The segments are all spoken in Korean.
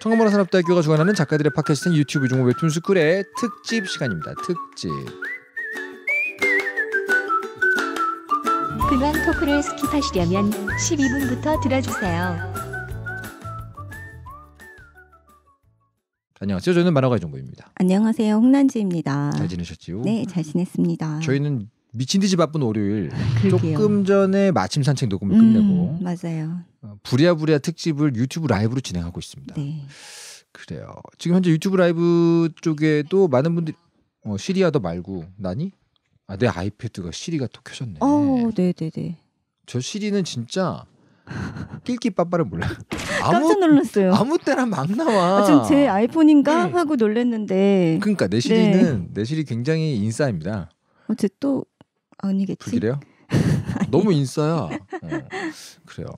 청가문화 산업대학교가 주관하는 작가들의 팟캐스트인 유튜브 중국 웹툰 스쿨의 특집 시간입니다. 특집. 그만 토크를 스킵하시려면 12분부터 들어주세요. 안녕하세요. 저는 만화가의 정보입니다. 안녕하세요. 홍난지입니다. 잘 지내셨지요? 네, 잘 지냈습니다. 저희는 미친 듯이 바쁜 월요일 조금 전에 마침 산책 녹음을 음, 끝내고 맞아요. 어, 부랴부랴 특집을 유튜브 라이브로 진행하고 있습니다. 네. 그래요. 지금 현재 유튜브 라이브 쪽에도 많은 분들이 어, 시리아도 말고 나니? 아, 내 아이패드가 시리가 또 켜졌네. 어, 네, 네, 네. 저 시리는 진짜 낄끼 빠빠를 몰라. 아무, 깜짝 놀랐어요. 아무 때나 막 나와. 아, 지금 제 아이폰인가 네. 하고 놀랐는데. 그러니까 내 네. 시리는 네. 내 시리 굉장히 인싸입니다. 어제 또 아니겠지. 불길해요? 너무 인싸야. 어, 그래요.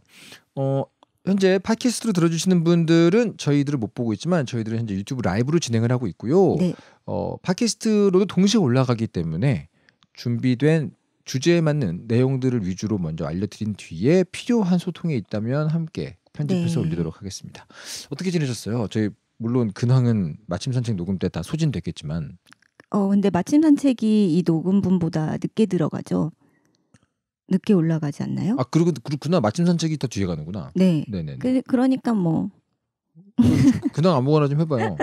어, 현재 팟캐스트로 들어주시는 분들은 저희들을 못 보고 있지만 저희들은 현재 유튜브 라이브로 진행을 하고 있고요. 네. 어, 팟캐스트로도 동시에 올라가기 때문에 준비된 주제에 맞는 내용들을 위주로 먼저 알려드린 뒤에 필요한 소통이 있다면 함께 편집해서 네. 올리도록 하겠습니다. 어떻게 지내셨어요? 저희 물론 근황은 마침 산책 녹음 때 다 소진됐겠지만 어 근데 마침 산책이 이 녹음분보다 늦게 들어가죠. 늦게 올라가지 않나요? 아 그리고 그렇구나 마침 산책이 더 뒤에 가는구나. 네. 네네. 그, 그러니까 뭐 그냥 아무거나 좀 해봐요.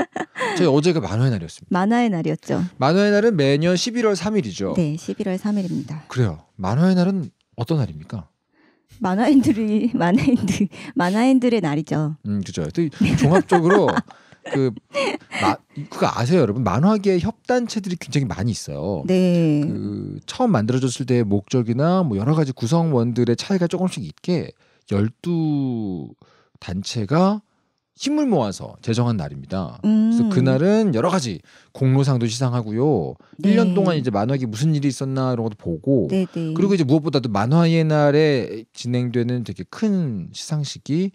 저희 어제가 만화의 날이었습니다. 만화의 날이었죠. 만화의 날은 매년 11월 3일이죠. 네, 11월 3일입니다. 그래요. 만화의 날은 어떤 날입니까? 만화인들이 만화인들 만화인들의 날이죠. 음, 그죠. 종합적으로 그 마, 그거 아세요, 여러분? 만화계에 협단체들이 굉장히 많이 있어요. 네. 그 처음 만들어졌을 때의 목적이나 뭐 여러 가지 구성원들의 차이가 조금씩 있게 열두 단체가 힘을 모아서 제정한 날입니다. 음. 그래서 그날은 여러 가지 공로상도 시상하고요. 네. 1년 동안 이제 만화계 무슨 일이 있었나 이런 것도 보고 네네. 네. 그리고 이제 무엇보다도 만화의 날에 진행되는 되게 큰 시상식이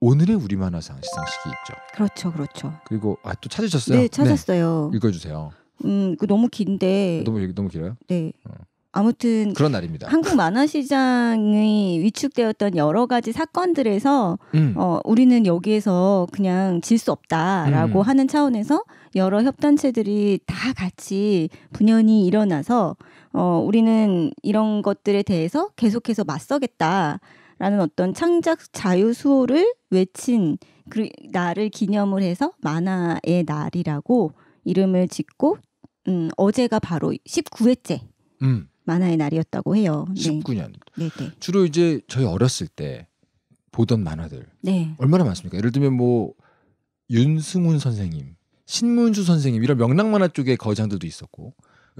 오늘의 우리만화상 시상식이 있죠. 그렇죠, 그렇죠. 그리고 아, 또 찾으셨어요? 네, 네. 찾았어요. 네, 읽어주세요. 음, 그 너무 긴데. 너무 너무 길어요? 네. 어. 아무튼 그런 날입니다. 한국 만화 시장이 위축되었던 여러 가지 사건들에서 음. 어, 우리는 여기에서 그냥 질 수 없다라고 음. 하는 차원에서 여러 협단체들이 다 같이 분연히 일어나서 어, 우리는 이런 것들에 대해서 계속해서 맞서겠다. 라는 어떤 창작 자유 수호를 외친 그 날을 기념을 해서 만화의 날이라고 이름을 짓고 음, 어제가 바로 19회째 음. 만화의 날이었다고 해요. 19년. 네. 네네. 네. 주로 이제 저희 어렸을 때 보던 만화들 네. 얼마나 많습니까? 예를 들면 뭐 윤승훈 선생님, 신문주 선생님 이런 명랑 만화 쪽의 거장들도 있었고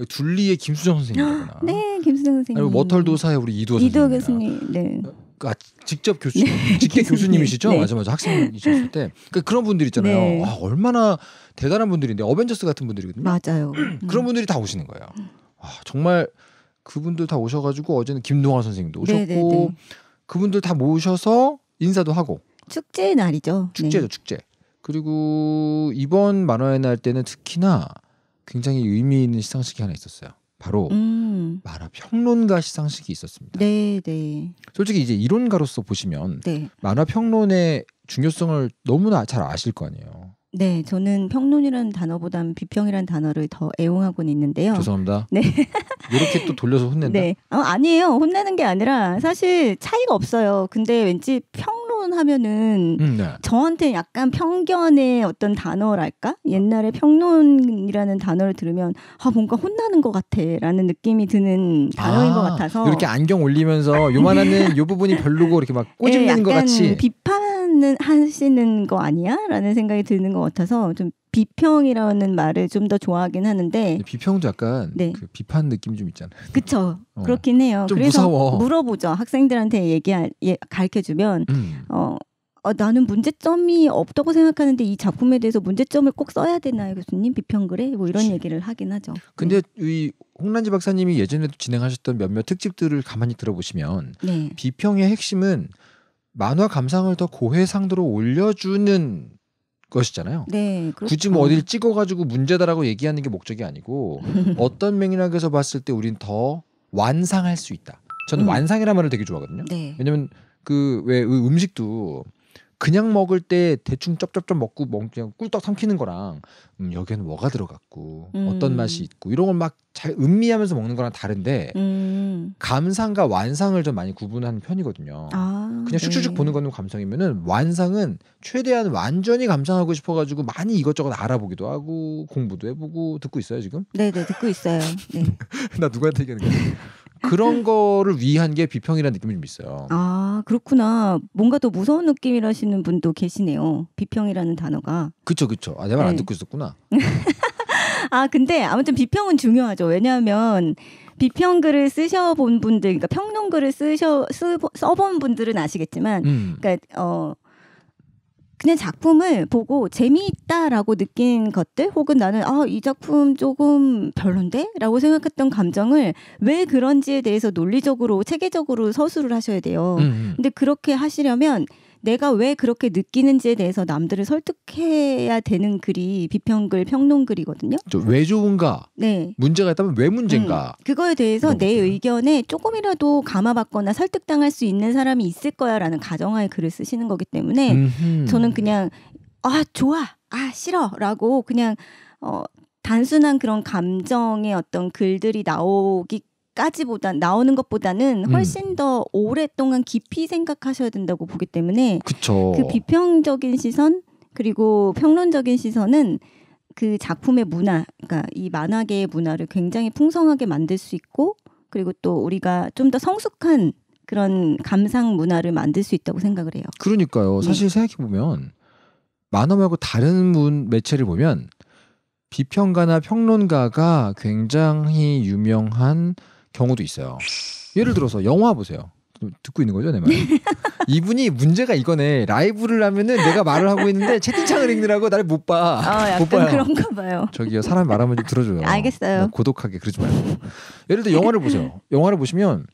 둘리의 김수정 선생님이거나 네, 김수정 선생님. 아니면 머털도사의 우리 이두호, 이 선생님. 이두호 교수님. 네. 어, 아, 직접 교수 네. 직계 교수님이시죠? 네. 맞아 맞아 학생이셨을 때 그러니까 그런 분들 있잖아요. 네. 아, 얼마나 대단한 분들인데 어벤져스 같은 분들이거든요. 맞아요. 음. 그런 분들이 다 오시는 거예요. 아, 정말 그분들 다 오셔가지고 어제는 김동환 선생님도 오셨고 네네네. 네, 네. 그분들 다 모셔서 인사도 하고 축제의 날이죠. 축제죠 네. 축제. 그리고 이번 만화의 날 때는 특히나 굉장히 의미 있는 시상식이 하나 있었어요. 바로 음. 마라 평론가 시상식이 있었습니다. 네, 네. 솔직히 이제 이론가로서 보시면 네. 만화 평론의 중요성을 너무나 잘 아실 거 아니에요. 네, 저는 평론이라는 단어보단 비평이라는 단어를 더 애용하고는 있는데요. 죄송합니다. 네. 이렇게 또 돌려서 혼낸다. 네. 어, 아니에요. 혼내는 게 아니라 사실 차이가 없어요. 근데 왠지 평 평론 하면은 음, 네. 저한테 약간 편견의 어떤 단어랄까 옛날에 평론이라는 단어를 들으면 아 뭔가 혼나는 것 같아라는 느낌이 드는 단어인 아, 것 같아서 이렇게 안경 올리면서 요만한요 부분이 별로고 이렇게 막 꼬집는 네, 것 같이 비판 하시는 거 아니야? 라는 생각이 드는 것 같아서 좀 비평이라는 말을 좀 더 좋아하긴 하는데 비평도 약간 네. 그 비판 느낌 좀 있잖아요. 그렇 어. 그렇긴 해요. 그래서 무서워. 물어보죠. 학생들한테 얘기할 예, 가르쳐 주면 음. 어, 어, 나는 문제점이 없다고 생각하는데 이 작품에 대해서 문제점을 꼭 써야 되나요, 교수님? 비평글에 뭐 이런 그치. 얘기를 하긴 하죠. 근데 네. 이 홍란지 박사님이 예전에도 진행하셨던 몇몇 특집들을 가만히 들어보시면 네. 비평의 핵심은 만화 감상을 더 고해상도로 올려주는 것이잖아요. 네, 그렇죠. 굳이 뭐 어디를 찍어가지고 문제다라고 얘기하는 게 목적이 아니고 어떤 맥락에서 봤을 때 우린 더 완상할 수 있다. 저는 음. 완상이라는 말을 되게 좋아하거든요. 네. 왜냐면 그 왜 음식도 그냥 먹을 때 대충 쩝쩝쩝 먹고 먹 뭐 그냥 꿀떡 삼키는 거랑 음, 여기에는 뭐가 들어갔고 음. 어떤 맛이 있고 이런 걸 막 잘 음미하면서 먹는 거랑 다른데 음. 감상과 완상을 좀 많이 구분하는 편이거든요. 아, 그냥 슉슉슉 네. 보는 거는 감상이면은 완상은 최대한 완전히 감상하고 싶어가지고 많이 이것저것 알아보기도 하고 공부도 해보고 듣고 있어요 지금? 네네 네, 듣고 있어요. 네. 나 누구한테 얘기하는 거야? 그런 거를 위한 게 비평이라는 느낌이 좀 있어요. 아 그렇구나. 뭔가 더 무서운 느낌이라시는 분도 계시네요. 비평이라는 단어가. 그쵸 그쵸. 아 내가 네. 안 듣고 있었구나. 아 근데 아무튼 비평은 중요하죠. 왜냐하면 비평 글을 쓰셔본 분들, 그러니까 평론 글을 쓰셔 써 본 분들은 아시겠지만, 음. 그러니까 어. 그냥 작품을 보고 재미있다라고 느낀 것들 혹은 나는 아 이 작품 조금 별론데라고 생각했던 감정을 왜 그런지에 대해서 논리적으로 체계적으로 서술을 하셔야 돼요. 음. 음. 근데 그렇게 하시려면 내가 왜 그렇게 느끼는지에 대해서 남들을 설득해야 되는 글이 비평글, 평론글이거든요. 왜 좋은가? 네. 문제가 있다면 왜 문제인가? 음, 그거에 대해서 내 의견에 조금이라도 감화받거나 설득당할 수 있는 사람이 있을 거야라는 가정하에 글을 쓰시는 거기 때문에 음흠. 저는 그냥 아 좋아, 아 싫어라고 그냥 어 단순한 그런 감정의 어떤 글들이 나오기 까지보다 나오는 것보다는 음. 훨씬 음. 더 오랫동안 깊이 생각하셔야 된다고 보기 때문에 그쵸. 그 비평적인 시선 그리고 평론적인 시선은 그 작품의 문화 그러니까 이 만화계의 문화를 굉장히 풍성하게 만들 수 있고 그리고 또 우리가 좀 더 성숙한 그런 감상 문화를 만들 수 있다고 생각을 해요. 그러니까요. 네. 사실 네. 생각해 보면 만화 말고 다른 문 매체를 보면 비평가나 평론가가 굉장히 유명한 경우도 있어요. 예를 들어서 영화 보세요. 듣고 있는 거죠, 내 말. 이분이 문제가 이거네. 라이브를 하면은 내가 말을 하고 있는데 채팅창을 읽느라고 나를 못 봐. 어, 못 봐요. 그런가 봐요. 저기요, 사람 말하면 좀 들어줘요. 알겠어요. 고독하게 그러지 말고. 예를 들어 영화를 보세요. 영화를 보시면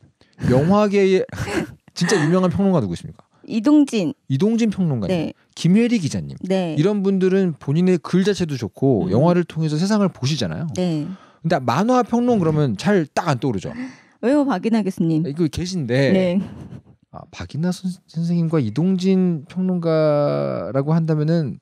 영화계의 진짜 유명한 평론가 누구십니까? 이동진. 이동진 평론가님. 네. 김혜리 기자님. 네. 이런 분들은 본인의 글 자체도 좋고 음. 영화를 통해서 세상을 보시잖아요. 네. 근데 만화 평론 그러면 잘 딱 안 떠오르죠. 왜요, 박인하 교수님? 아, 이거 계신데. 네. 아, 박인하 선, 선생님과 이동진 평론가라고 한다면은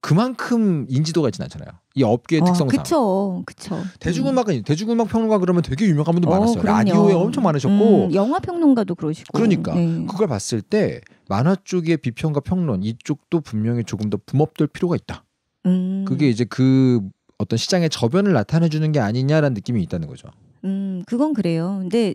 그만큼 인지도가 있진 않잖아요. 이 업계의 어, 특성상. 그쵸, 그쵸. 대중음악 음. 대중음악 평론가 그러면 되게 유명한 분도 어, 많았어요. 그럼요. 라디오에 엄청 많으셨고. 음, 영화 평론가도 그러시고. 그러니까 네. 그걸 봤을 때 만화 쪽의 비평과 평론 이쪽도 분명히 조금 더 붐업될 필요가 있다. 음. 그게 이제 그 어떤 시장의 저변을 나타내 주는 게 아니냐라는 느낌이 있다는 거죠. 음, 그건 그래요. 근데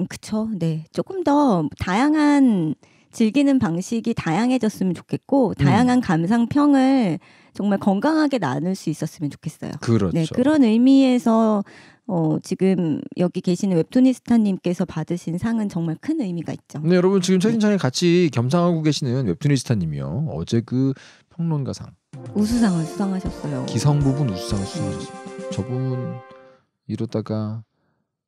음, 그쵸. 네. 조금 더 다양한 즐기는 방식이 다양해졌으면 좋겠고 음. 다양한 음. 감상평을 정말 건강하게 나눌 수 있었으면 좋겠어요. 네, 그렇죠. 네, 그런 의미에서 어, 지금 여기 계시는 웹툰니스타님께서 받으신 상은 정말 큰 의미가 있죠. 네, 여러분 지금 네. 최진찬이 같이 겸상하고 계시는 웹툰니스타님이요. 어제 그 평론가상 우수상을 수상하셨어요. 기성 부분 우수상을 수상하셨습니다. 네. 저분 이러다가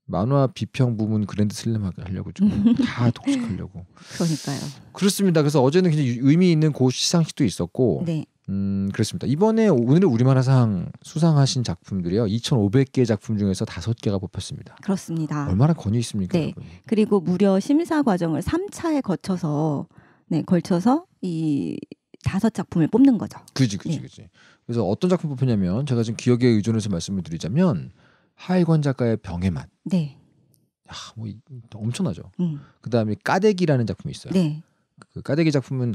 만화 비평 부분 그랜드 슬램 하려고 지다 독식하려고. 그러니까요. 그렇습니다. 그래서 어제는 굉장히 의미 있는 고 시상식도 있었고, 네. 음 그렇습니다. 이번에 오늘 우리만화상 수상하신 작품들이요, 2,500개 작품 중에서 다섯 개가 뽑혔습니다. 그렇습니다. 얼마나 권위 있습니까? 네. 여러분? 그리고 무려 심사 과정을 3차에 거쳐서 네 걸쳐서 이 다섯 작품을 뽑는 거죠. 그지 그지 예. 그지. 그래서 어떤 작품 뽑혔냐면 제가 지금 기억에 의존해서 말씀을 드리자면 하이권 작가의 병의 맛. 네. 야, 뭐 엄청나죠. 음. 그다음에 까대기라는 작품이 있어요. 네. 그 까대기 작품은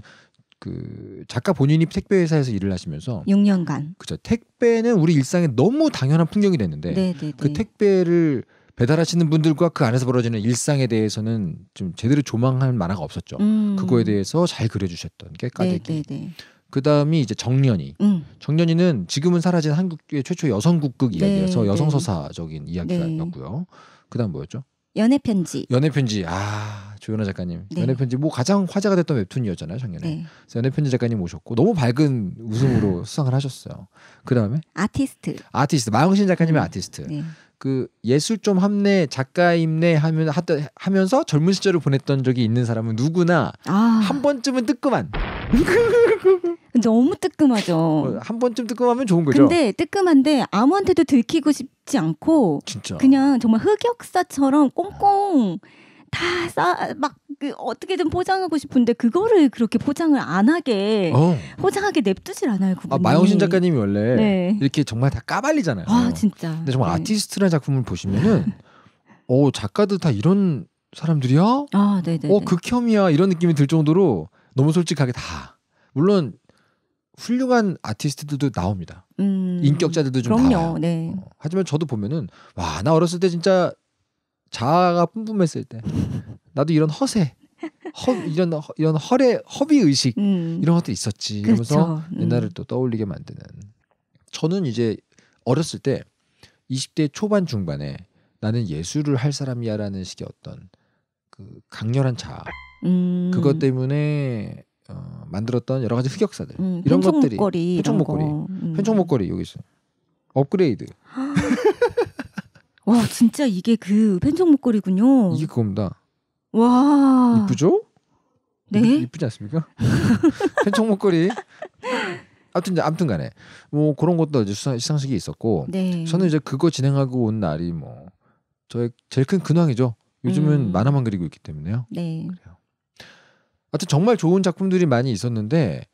그 작가 본인이 택배 회사에서 일을 하시면서 6년간 그죠 택배는 우리 일상에 너무 당연한 풍경이 됐는데 네네네. 네, 네. 그 택배를 배달하시는 분들과 그 안에서 벌어지는 일상에 대해서는 좀 제대로 조망할 만화가 없었죠. 음. 그거에 대해서 잘 그려주셨던 게 네, 까대기. 네, 네. 그 다음이 이제 정년이. 음. 정년이는 지금은 사라진 한국의 최초 여성 국극 이야기여서 여성 서사적인 이야기였고요. 가 그다음 뭐였죠? 연애 편지. 연애 편지. 아 조연아 작가님 네. 연애편지 뭐 가장 화제가 됐던 웹툰이었잖아요 작년에 네. 그래서 연애편지 작가님 오셨고 너무 밝은 웃음으로 음. 수상을 하셨어요 그 다음에 아티스트 아티스트 마영신 작가님의 음. 아티스트 네. 그 예술 좀 합내 작가 임내 하면 하, 하면서 젊은 시절을 보냈던 적이 있는 사람은 누구나 아. 한 번쯤은 뜨끔한 너무 뜨끔하죠. 어, 한 번쯤 뜨끔하면 좋은 거죠. 근데 뜨끔한데 아무한테도 들키고 싶지 않고 진짜. 그냥 정말 흑역사처럼 꽁꽁 아. 다막 그 어떻게든 포장하고 싶은데 그거를 그렇게 포장을 안 하게 어. 포장하게 냅두질 않아요. 그분이. 아, 마영신 작가님이 원래 네. 이렇게 정말 다 까발리잖아요. 아 진짜. 근데 정말 네. 아티스트라 작품을 보시면은 어 작가들 다 이런 사람들이야? 아 네네. 어 극혐이야 이런 느낌이 들 정도로 너무 솔직하게 다 물론 훌륭한 아티스트들도 나옵니다. 음, 인격자들도 좀 그럼요. 나와요. 네. 어, 하지만 저도 보면은 와 나 어렸을 때 진짜 자아가 뿜뿜했을 때 나도 이런 허세 허, 이런 허, 이런 허례 허비 의식 음. 이런 것도 있었지 그러면서 그렇죠. 음. 옛날을 음. 또 떠올리게 만드는 저는 이제 어렸을 때 20대 초반 중반에 나는 예술을 할 사람이야라는 식의 어떤 그 강렬한 자아 음. 그것 때문에 어, 만들었던 여러 가지 흑역사들 음, 이런 것들이 현총 목걸이 현총 목걸이 여기 있어 업그레이드 와 진짜 이게 그 펜촉 목걸이군요. 이게 그겁니다. 와 이쁘죠? 네 이쁘지 않습니까? 펜촉 목걸이. 아무튼 이제 아무튼간에 뭐 그런 것도 이제 수상, 시상식이 있었고 네. 저는 이제 그거 진행하고 온 날이 뭐 저의 제일 큰 근황이죠. 요즘은 음. 만화만 그리고 있기 때문에요. 네. 그래요. 하여튼 정말 좋은 작품들이 많이 있었는데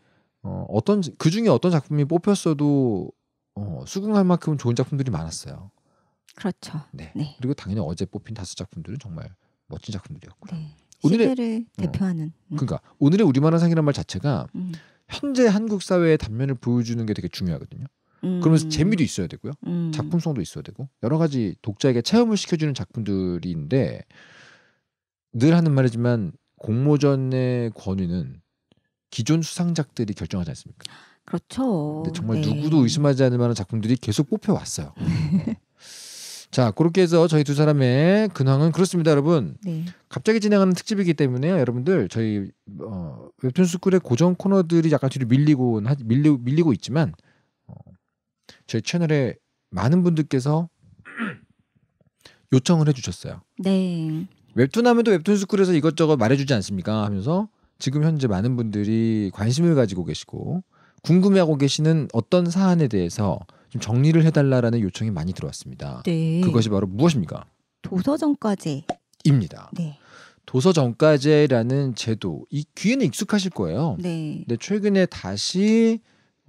어, 어떤 그 중에 어떤 작품이 뽑혔어도 어, 수긍할 만큼 좋은 작품들이 많았어요. 그렇죠. 네. 네. 그리고 당연히 어제 뽑힌 다섯 작품들은 정말 멋진 작품들이었고요. 네. 오늘의 시대를 음. 대표하는. 음. 그러니까 오늘의 우리만화 상이라는 말 자체가 음. 현재 한국 사회의 단면을 보여주는 게 되게 중요하거든요. 음. 그러면서 재미도 있어야 되고요. 음. 작품성도 있어야 되고 여러 가지 독자에게 체험을 시켜주는 작품들인데 늘 하는 말이지만 공모전의 권위는 기존 수상작들이 결정하지 않습니까? 그렇죠. 정말 네. 누구도 의심하지 않을 만한 작품들이 계속 뽑혀왔어요. 음. 자 그렇게 해서 저희 두 사람의 근황은 그렇습니다, 여러분. 네. 갑자기 진행하는 특집이기 때문에 여러분들 저희 어, 웹툰 스쿨의 고정 코너들이 약간 뒤로 밀리고 밀리, 밀리고 있지만 어, 저희 채널에 많은 분들께서 요청을 해주셨어요. 네. 웹툰 하면 또 웹툰 스쿨에서 이것저것 말해주지 않습니까? 하면서 지금 현재 많은 분들이 관심을 가지고 계시고 궁금해하고 계시는 어떤 사안에 대해서 좀 정리를 해달라라는 요청이 많이 들어왔습니다. 네. 그것이 바로 무엇입니까? 도서정과제입니다. 네. 도서정과제라는 제도 이 귀에는 익숙하실 거예요. 네. 근데 최근에 다시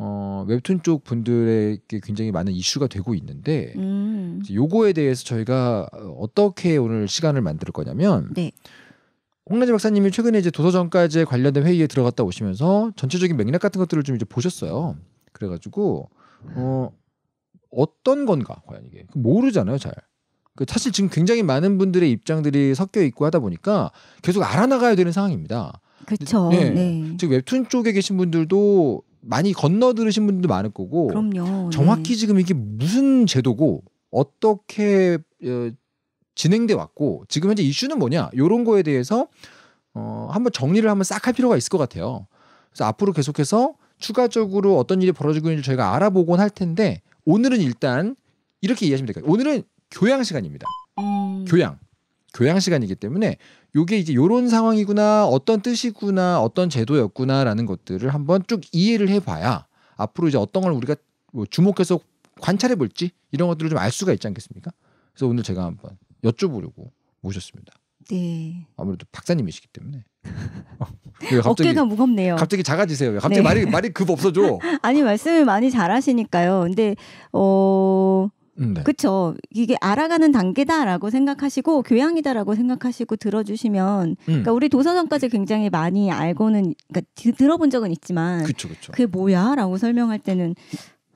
어, 웹툰 쪽 분들에게 굉장히 많은 이슈가 되고 있는데 음. 요거에 대해서 저희가 어떻게 오늘 시간을 만들 거냐면 네. 홍라지 박사님이 최근에 이제 도서정과제 관련된 회의에 들어갔다 오시면서 전체적인 맥락 같은 것들을 좀 이제 보셨어요. 그래가지고 어 어떤 건가 과연 이게 모르잖아요 잘. 그 사실 지금 굉장히 많은 분들의 입장들이 섞여 있고 하다 보니까 계속 알아나가야 되는 상황입니다. 그렇죠. 네. 네. 즉 웹툰 쪽에 계신 분들도 많이 건너 들으신 분들도 많을 거고 그럼요. 정확히 네. 지금 이게 무슨 제도고 어떻게 어, 진행돼 왔고 지금 현재 이슈는 뭐냐 요런 거에 대해서 어, 한번 정리를 한번 싹 할 필요가 있을 것 같아요. 그래서 앞으로 계속해서 추가적으로 어떤 일이 벌어지고 있는지 저희가 알아보곤 할 텐데 오늘은 일단 이렇게 이해하시면 될까요? 오늘은 교양 시간입니다. 음. 교양. 교양 시간이기 때문에 요게 이제 요런 상황이구나 어떤 뜻이구나 어떤 제도였구나라는 것들을 한번 쭉 이해를 해봐야 앞으로 이제 어떤 걸 우리가 뭐 주목해서 관찰해 볼지 이런 것들을 좀 알 수가 있지 않겠습니까? 그래서 오늘 제가 한번 여쭤보려고 모셨습니다. 네. 아무래도 박사님이시기 때문에. 갑자기, 어깨가 무겁네요. 갑자기 작아지세요. 갑자기 네. 말이 말이 급 없어져. 아니 말씀을 많이 잘하시니까요. 근데 어 음, 네. 그렇죠. 이게 알아가는 단계다라고 생각하시고 교양이다라고 생각하시고 들어주시면, 음. 그러니까 우리 도서전까지 굉장히 많이 알고는 그러니까 드, 들어본 적은 있지만, 그쵸, 그쵸. 그게 뭐야라고 설명할 때는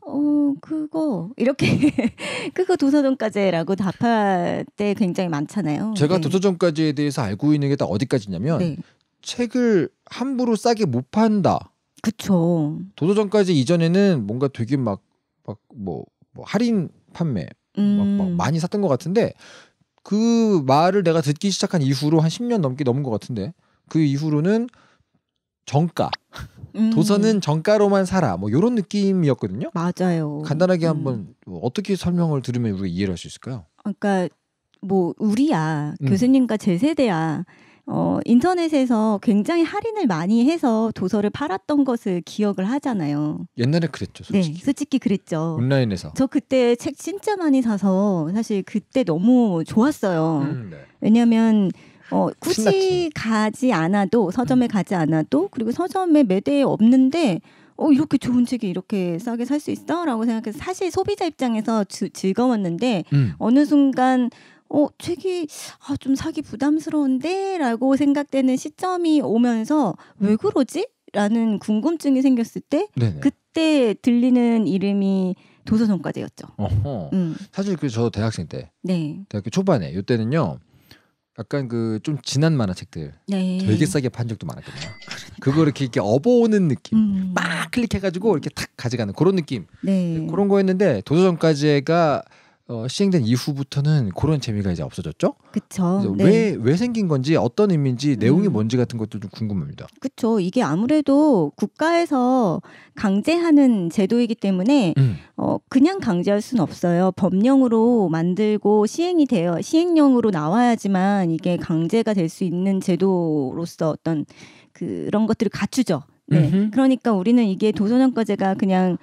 어 그거 이렇게 그거 도서전까지라고 답할 때 굉장히 많잖아요. 제가 네. 도서전까지에 대해서 알고 있는 게 다 어디까지냐면 네. 책을 함부로 싸게 못 판다. 그쵸. 도서전까지 이전에는 뭔가 되게 막 막뭐뭐 뭐 할인 판매 음. 막, 막 음. 많이 샀던 것 같은데 그 말을 내가 듣기 시작한 이후로 한 10년 넘게 넘은 것 같은데 그 이후로는 정가 음. 도서는 정가로만 살아 뭐 이런 느낌이었거든요. 맞아요. 간단하게 음. 한번 뭐 어떻게 설명을 들으면 우리가 이해를 할 수 있을까요? 그러니까 뭐 우리야 음. 교수님과 제 세대야 어, 인터넷에서 굉장히 할인을 많이 해서 도서를 팔았던 것을 기억을 하잖아요. 옛날에 그랬죠, 네, 솔직히. 네, 솔직히 그랬죠. 온라인에서. 저 그때 책 진짜 많이 사서 사실 그때 너무 좋았어요. 음, 네. 왜냐면 어, 굳이 신났지. 가지 않아도 서점에 음. 가지 않아도 그리고 서점에 매대에 없는데 어 이렇게 좋은 책이 이렇게 싸게 살 수 있어라고 생각해서 사실 소비자 입장에서 주, 즐거웠는데 음. 어느 순간 어, 책이 아, 좀 사기 부담스러운데라고 생각되는 시점이 오면서 왜 음. 그러지? 라는 궁금증이 생겼을 때 네네. 그때 들리는 이름이 도서성과제였죠. 음. 사실 그 저 대학생 때, 네. 대학교 초반에 이때는요. 약간 그 좀 진한 만화책들 네. 되게 싸게 판 적도 많았거든요. 그거니 이렇게 이렇게 업어오는 느낌, 음. 막 클릭해가지고 이렇게 탁 가져가는 그런 느낌, 네. 그런 거였는데 도서전까지가 어, 시행된 이후부터는 그런 재미가 이제 없어졌죠. 그렇죠. 네. 왜왜 생긴 건지 어떤 의미인지 음. 내용이 음. 뭔지 같은 것도 좀 궁금합니다. 그렇죠. 이게 아무래도 국가에서 강제하는 제도이기 때문에 음. 어, 그냥 강제할 수는 없어요. 법령으로 만들고 시행이 돼요. 시행령으로 나와야지만 이게 강제가 될 수 있는 제도로서 어떤 그런 것들을 갖추죠. 네. 음흠. 그러니까 우리는 이게 도소년과제가 그냥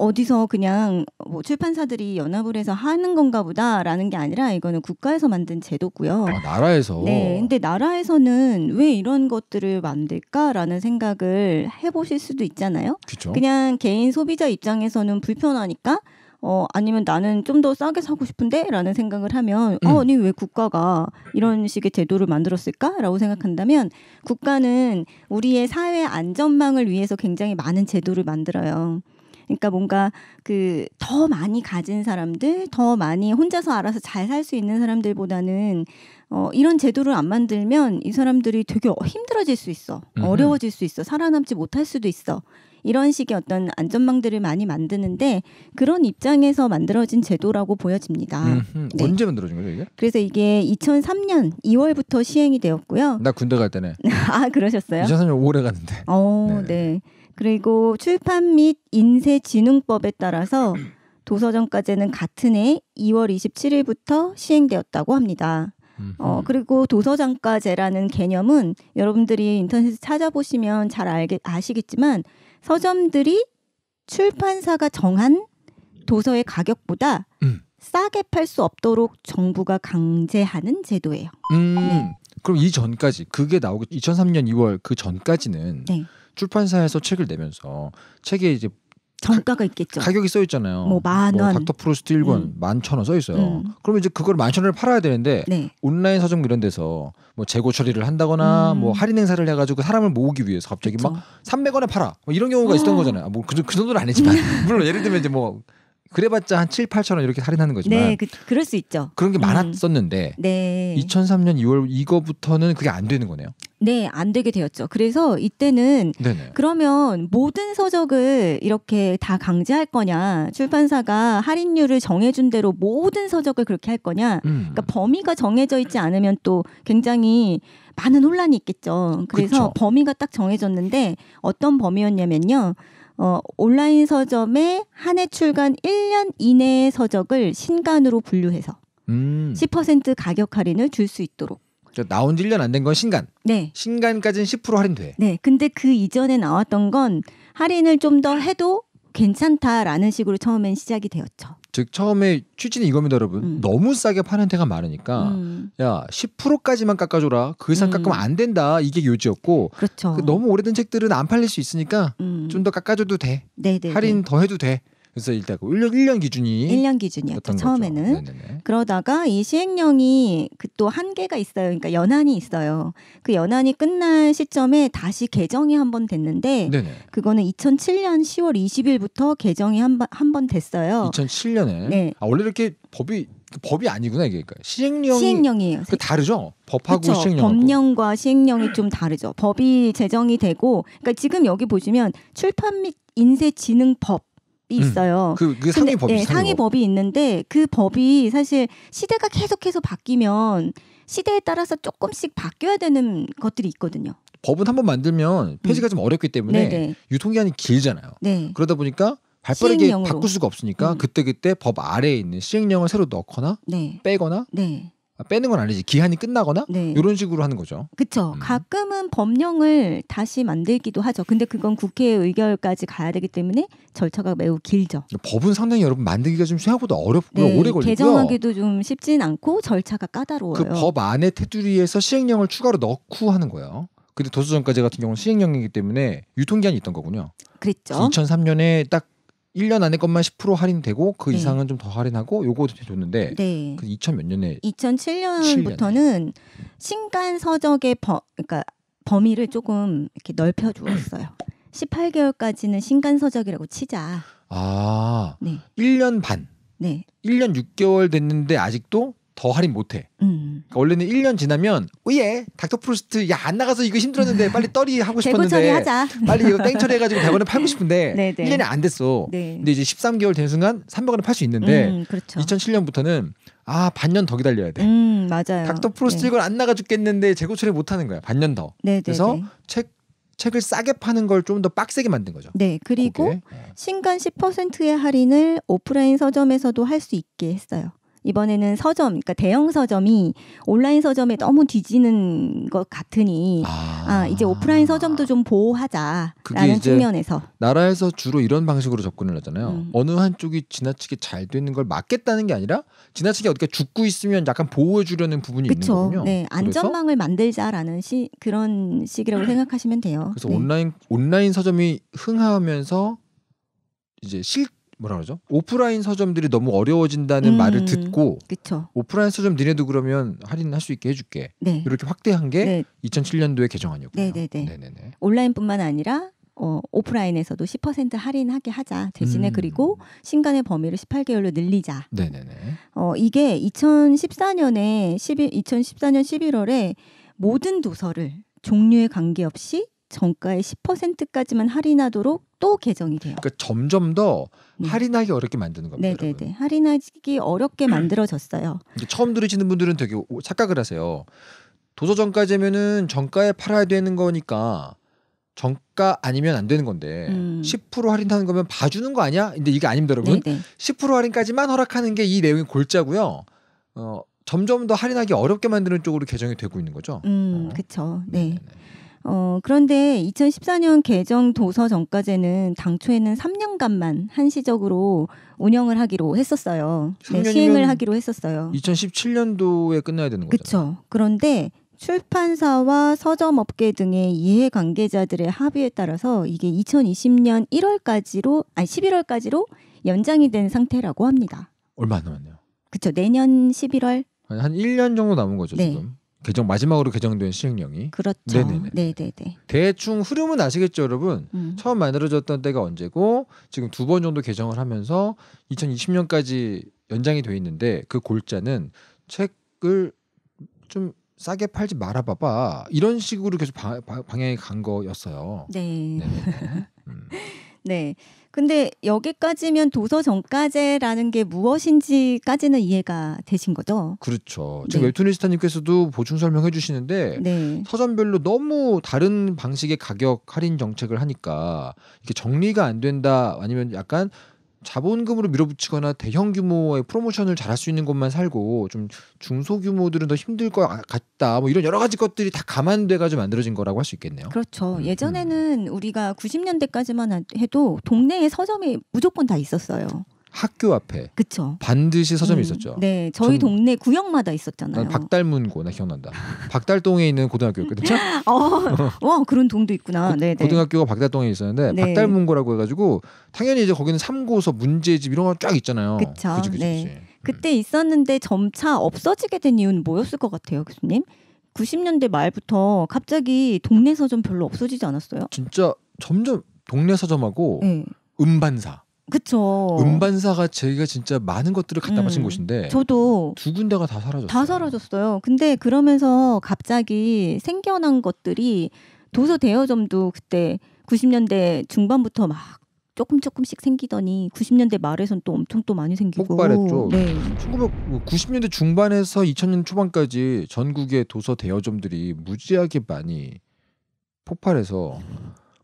어디서 그냥 뭐 출판사들이 연합을 해서 하는 건가 보다라는 게 아니라 이거는 국가에서 만든 제도고요. 아, 나라에서. 네. 근데 나라에서는 왜 이런 것들을 만들까라는 생각을 해 보실 수도 있잖아요. 그쵸? 그냥 개인 소비자 입장에서는 불편하니까 어 아니면 나는 좀 더 싸게 사고 싶은데라는 생각을 하면 음. 어 아니 왜 국가가 이런 식의 제도를 만들었을까라고 생각한다면 국가는 우리의 사회 안전망을 위해서 굉장히 많은 제도를 만들어요. 그러니까 뭔가 그 더 많이 가진 사람들, 더 많이 혼자서 알아서 잘 살 수 있는 사람들보다는 어, 이런 제도를 안 만들면 이 사람들이 되게 어, 힘들어질 수 있어. 어려워질 수 있어. 살아남지 못할 수도 있어. 이런 식의 어떤 안전망들을 많이 만드는데 그런 입장에서 만들어진 제도라고 보여집니다. 네. 언제 만들어진 거죠 이게? 그래서 이게 2003년 2월부터 시행이 되었고요. 나 군대 갈 때네. 아 그러셨어요? 2003년 5월에 갔는데. 어, 네. 네. 그리고 출판 및 인쇄진흥법에 따라서 도서정가제는 같은 해 2월 27일부터 시행되었다고 합니다. 어, 그리고 도서정가제라는 개념은 여러분들이 인터넷에 찾아보시면 잘 알게, 아시겠지만 서점들이 출판사가 정한 도서의 가격보다 음. 싸게 팔 수 없도록 정부가 강제하는 제도예요. 음, 네. 그럼 이 전까지 그게 나오기 2003년 2월 그 전까지는 네. 출판사에서 책을 내면서 책에 이제 정가가 있겠죠. 가격이 써 있잖아요. 뭐만 뭐 원. 닥터 프로스트 1권 음. 만천 원써 있어요. 음. 그러면 이제 그걸 만 천 원을 팔아야 되는데 네. 온라인 서점 이런 데서 뭐 재고 처리를 한다거나 음. 뭐 할인 행사를 해 가지고 사람을 모으기 위해서 갑자기 그쵸. 막 300원에 팔아. 뭐 이런 경우가 있었던 음. 거잖아요. 아, 뭐그 그 정도는 아니지만 물론 예를 들면 이제 뭐 그래봤자 한 7, 8천 원 이렇게 할인하는 거지만 네, 그, 그럴 수 있죠. 그런 게 음. 많았었는데 네. 2003년 2월 이거부터는 그게 안 되는 거네요. 네, 안 되게 되었죠. 그래서 이때는 네네. 그러면 모든 서적을 이렇게 다 강제할 거냐, 출판사가 할인율을 정해준 대로 모든 서적을 그렇게 할 거냐, 음. 그러니까 범위가 정해져 있지 않으면 또 굉장히 많은 혼란이 있겠죠. 그래서 그쵸. 범위가 딱 정해졌는데 어떤 범위였냐면요. 어, 온라인 서점에한 해 출간 1년 이내의 서적을 신간으로 분류해서 음. 10% 가격 할인을 줄 수 있도록. 그러니까 나온 지 1년 안 된 건 신간. 네. 신간까지는 10% 할인돼. 네. 근데 그 이전에 나왔던 건 할인을 좀 더 해도 괜찮다라는 식으로 처음엔 시작이 되었죠. 즉 처음에 취지는 이겁니다, 여러분. 음. 너무 싸게 파는 데가 많으니까 음. 야 10%까지만 깎아줘라. 그 이상 음. 깎으면 안 된다. 이게 요지였고 그렇죠. 그 너무 오래된 책들은 안 팔릴 수 있으니까 음. 좀더 깎아줘도 돼. 네네 네, 할인 네. 더 해도 돼. 그래서 일단 1년 그 1년 기준이 1년 기준이었죠. 처음에는. 네네네. 그러다가 이 시행령이 그또 한계가 있어요. 그러니까 연한이 있어요. 그 연한이 끝날 시점에 다시 개정이 한 번 됐는데 네네. 그거는 2007년 10월 20일부터 개정이 한 번 됐어요. 2007년에. 네. 아, 원래 이렇게 법이 법이 아니구나 이게 그러니까 시행령이 시행령이에요. 그 다르죠. 법하고 그렇 시행령 법령과 시행령이 좀 다르죠. 법이 제정이 되고 그러니까 지금 여기 보시면 출판 및 인쇄 지능법 음. 있어요. 음, 그, 상위 법이 네, 상위 법이 있는데 그 법이 사실 시대가 계속해서 바뀌면 시대에 따라서 조금씩 바뀌어야 되는 것들이 있거든요. 법은 한번 만들면 음. 폐지가 음. 좀 어렵기 때문에 네네. 네. 유통기한이 길잖아요. 네. 그러다 보니까 발빠르게 바꿀 수가 없으니까 음. 그때그때 그때 법 아래에 있는 시행령을 새로 넣거나 네. 빼거나 네. 아, 빼는 건 아니지 기한이 끝나거나 네. 이런 식으로 하는 거죠. 그렇죠. 음. 가끔은 법령을 다시 만들기도 하죠. 근데 그건 국회 의결까지 가야 되기 때문에 절차가 매우 길죠. 법은 상당히 여러분 만들기가 좀 생각보다 어렵고 네, 오래 걸리고요. 개정하기도 좀 쉽진 않고 절차가 까다로워요. 그 법 안에 테두리에서 시행령을 추가로 넣고 하는 거예요. 근데 도서정까지 같은 경우는 시행령이기 때문에 유통기한이 있던 거군요. 그랬죠. 2003년에 딱 1년 안에 것만 10% 할인되고 그 네. 이상은 좀 더 할인하고 요거도 줬는데 네. 그2000 몇 년에 2007년부터는 신간 서적의 버, 그러니까 범위를 조금 이렇게 넓혀 주었어요. 18개월까지는 신간 서적이라고 치자. 아. 네. 1년 반. 네. 1년 6개월 됐는데 아직도 더 할인 못해. 음. 그러니까 원래는 1년 지나면 오예 닥터 프로스트 야 안 나가서 이거 힘들었는데 빨리 떨이 하고 싶었는데 빨리 이거 땡 처리해가지고 100원에 팔고 싶은데 네, 네. 1년이 안 됐어. 네. 근데 이제 13개월 된 순간 300원에 팔 수 있는데 음, 그렇죠. 2007년부터는 아 반년 더 기다려야 돼. 음, 맞아요. 닥터 프로스트 네. 이걸 안 나가 죽겠는데 재고 처리 못하는 거야. 반년 더. 네, 네, 그래서 책 책을 싸게 파는 걸 좀 더 빡세게 만든 거죠. 네, 그리고 오케이. 신간 10%의 할인을 오프라인 서점에서도 할 수 있게 했어요. 이번에는 서점, 그러니까 대형 서점이 온라인 서점에 너무 뒤지는 것 같으니 아, 아 이제 오프라인 서점도 좀 보호하자라는 측면에서 나라에서 주로 이런 방식으로 접근을 하잖아요. 음. 어느 한쪽이 지나치게 잘 되는 걸 막겠다는 게 아니라 지나치게 어떻게 죽고 있으면 약간 보호해 주려는 부분이 그쵸? 있는 거군요. 네, 안전망을 만들자라는 시, 그런 식이라고 음. 생각하시면 돼요. 그래서 네. 온라인 온라인 서점이 흥하면서 이제 실 뭐라 그러죠? 오프라인 서점들이 너무 어려워진다는 음, 말을 듣고 그쵸. 오프라인 서점 니네도 그러면 할인할 수 있게 해줄게. 네. 이렇게 확대한 게 네. 2007년도에 개정안이었고요. 네네네. 온라인뿐만 아니라 어, 오프라인에서도 10% 할인하게 하자 대신에 음. 그리고 신간의 범위를 18개월로 늘리자. 네네네. 어, 이게 2014년에 11, 2014년 11월에 모든 도서를 종류에 관계없이 정가의 10%까지만 할인하도록 또 개정이 돼요. 그러니까 점점 더 네. 할인하기 어렵게 만드는 겁니다. 네네네. 네, 여러분. 네. 할인하기 어렵게 음. 만들어졌어요. 처음 들으시는 분들은 되게 착각을 하세요. 도서정가제면은 정가에 팔아야 되는 거니까 정가 아니면 안 되는 건데 음. 10% 할인하는 거면 봐주는 거 아니야? 근데 이게 아닙니다, 여러분. 네네. 10% 할인까지만 허락하는 게 이 내용의 골자고요. 어, 점점 더 할인하기 어렵게 만드는 쪽으로 개정이 되고 있는 거죠. 음, 어. 그렇죠. 네네네. 어, 그런데 2014년 개정 도서 전까지는 당초에는 3년간만 한시적으로 운영을 하기로 했었어요. 네, 시행을 하기로 했었어요. 2017년도에 끝나야 되는 거죠. 그렇죠. 그런데 출판사와 서점업계 등의 이해 관계자들의 합의에 따라서 이게 2020년 1월까지로 아니 11월까지로 연장이 된 상태라고 합니다. 얼마 안 남았네요. 그렇죠. 내년 11월 한 1년 정도 남은 거죠, 네. 지금. 개정 마지막으로 개정된 시행령이 그렇죠. 네네네. 네, 네. 네네네. 대충 흐름은 아시겠죠, 여러분. 음. 처음 만들어졌던 때가 언제고 지금 두 번 정도 개정을 하면서 2020년까지 연장이 돼 있는데 그 골자는 책을 좀 싸게 팔지 말아봐봐 이런 식으로 계속 방, 향이간 거였어요. 네. 네 음. 네. 근데 여기까지면 도서 정가제라는 게 무엇인지까지는 이해가 되신 거죠? 그렇죠. 지금 네. 웹툰리스타님께서도 보충 설명해 주시는데 네. 서점별로 너무 다른 방식의 가격 할인 정책을 하니까 이게 렇 정리가 안 된다 아니면 약간 자본금으로 밀어붙이거나 대형 규모의 프로모션을 잘할 수 있는 곳만 살고 좀 중소 규모들은 더 힘들 것 같다. 뭐 이런 여러 가지 것들이 다 감안돼가지고 만들어진 거라고 할 수 있겠네요. 그렇죠. 음, 음. 예전에는 우리가 90년대까지만 해도 동네에 서점이 무조건 다 있었어요. 학교 앞에 그쵸. 반드시 서점이 음, 있었죠. 네, 저희 전, 동네 구역마다 있었잖아요. 박달문고 나 기억난다. 박달동에 있는 고등학교였거든요. 어, 와 어, 그런 동도 있구나. 네, 고등학교가 박달동에 있었는데 네. 박달문고라고 해가지고 당연히 이제 거기는 삼고서 문제집 이런 거 쫙 있잖아요. 그쵸. 그 네. 음. 그때 음. 있었는데 점차 없어지게 된 이유는 뭐였을 것 같아요, 교수님? 90년대 말부터 갑자기 동네 서점 별로 없어지지 않았어요? 진짜 점점 동네 서점하고 네. 음반사 그쵸. 음반사가 저희가 진짜 많은 것들을 갖다 바친 음. 곳인데 저도 두 군데가 다 사라졌어요. 다 사라졌어요. 근데 그러면서 갑자기 생겨난 것들이 도서 대여점도 그때 90년대 중반부터 막 조금 조금씩 생기더니 90년대 말에선 또 엄청 또 많이 생기고 폭발했죠. 네. 1990년대 중반에서 2000년 초반까지 전국의 도서 대여점들이 무지하게 많이 폭발해서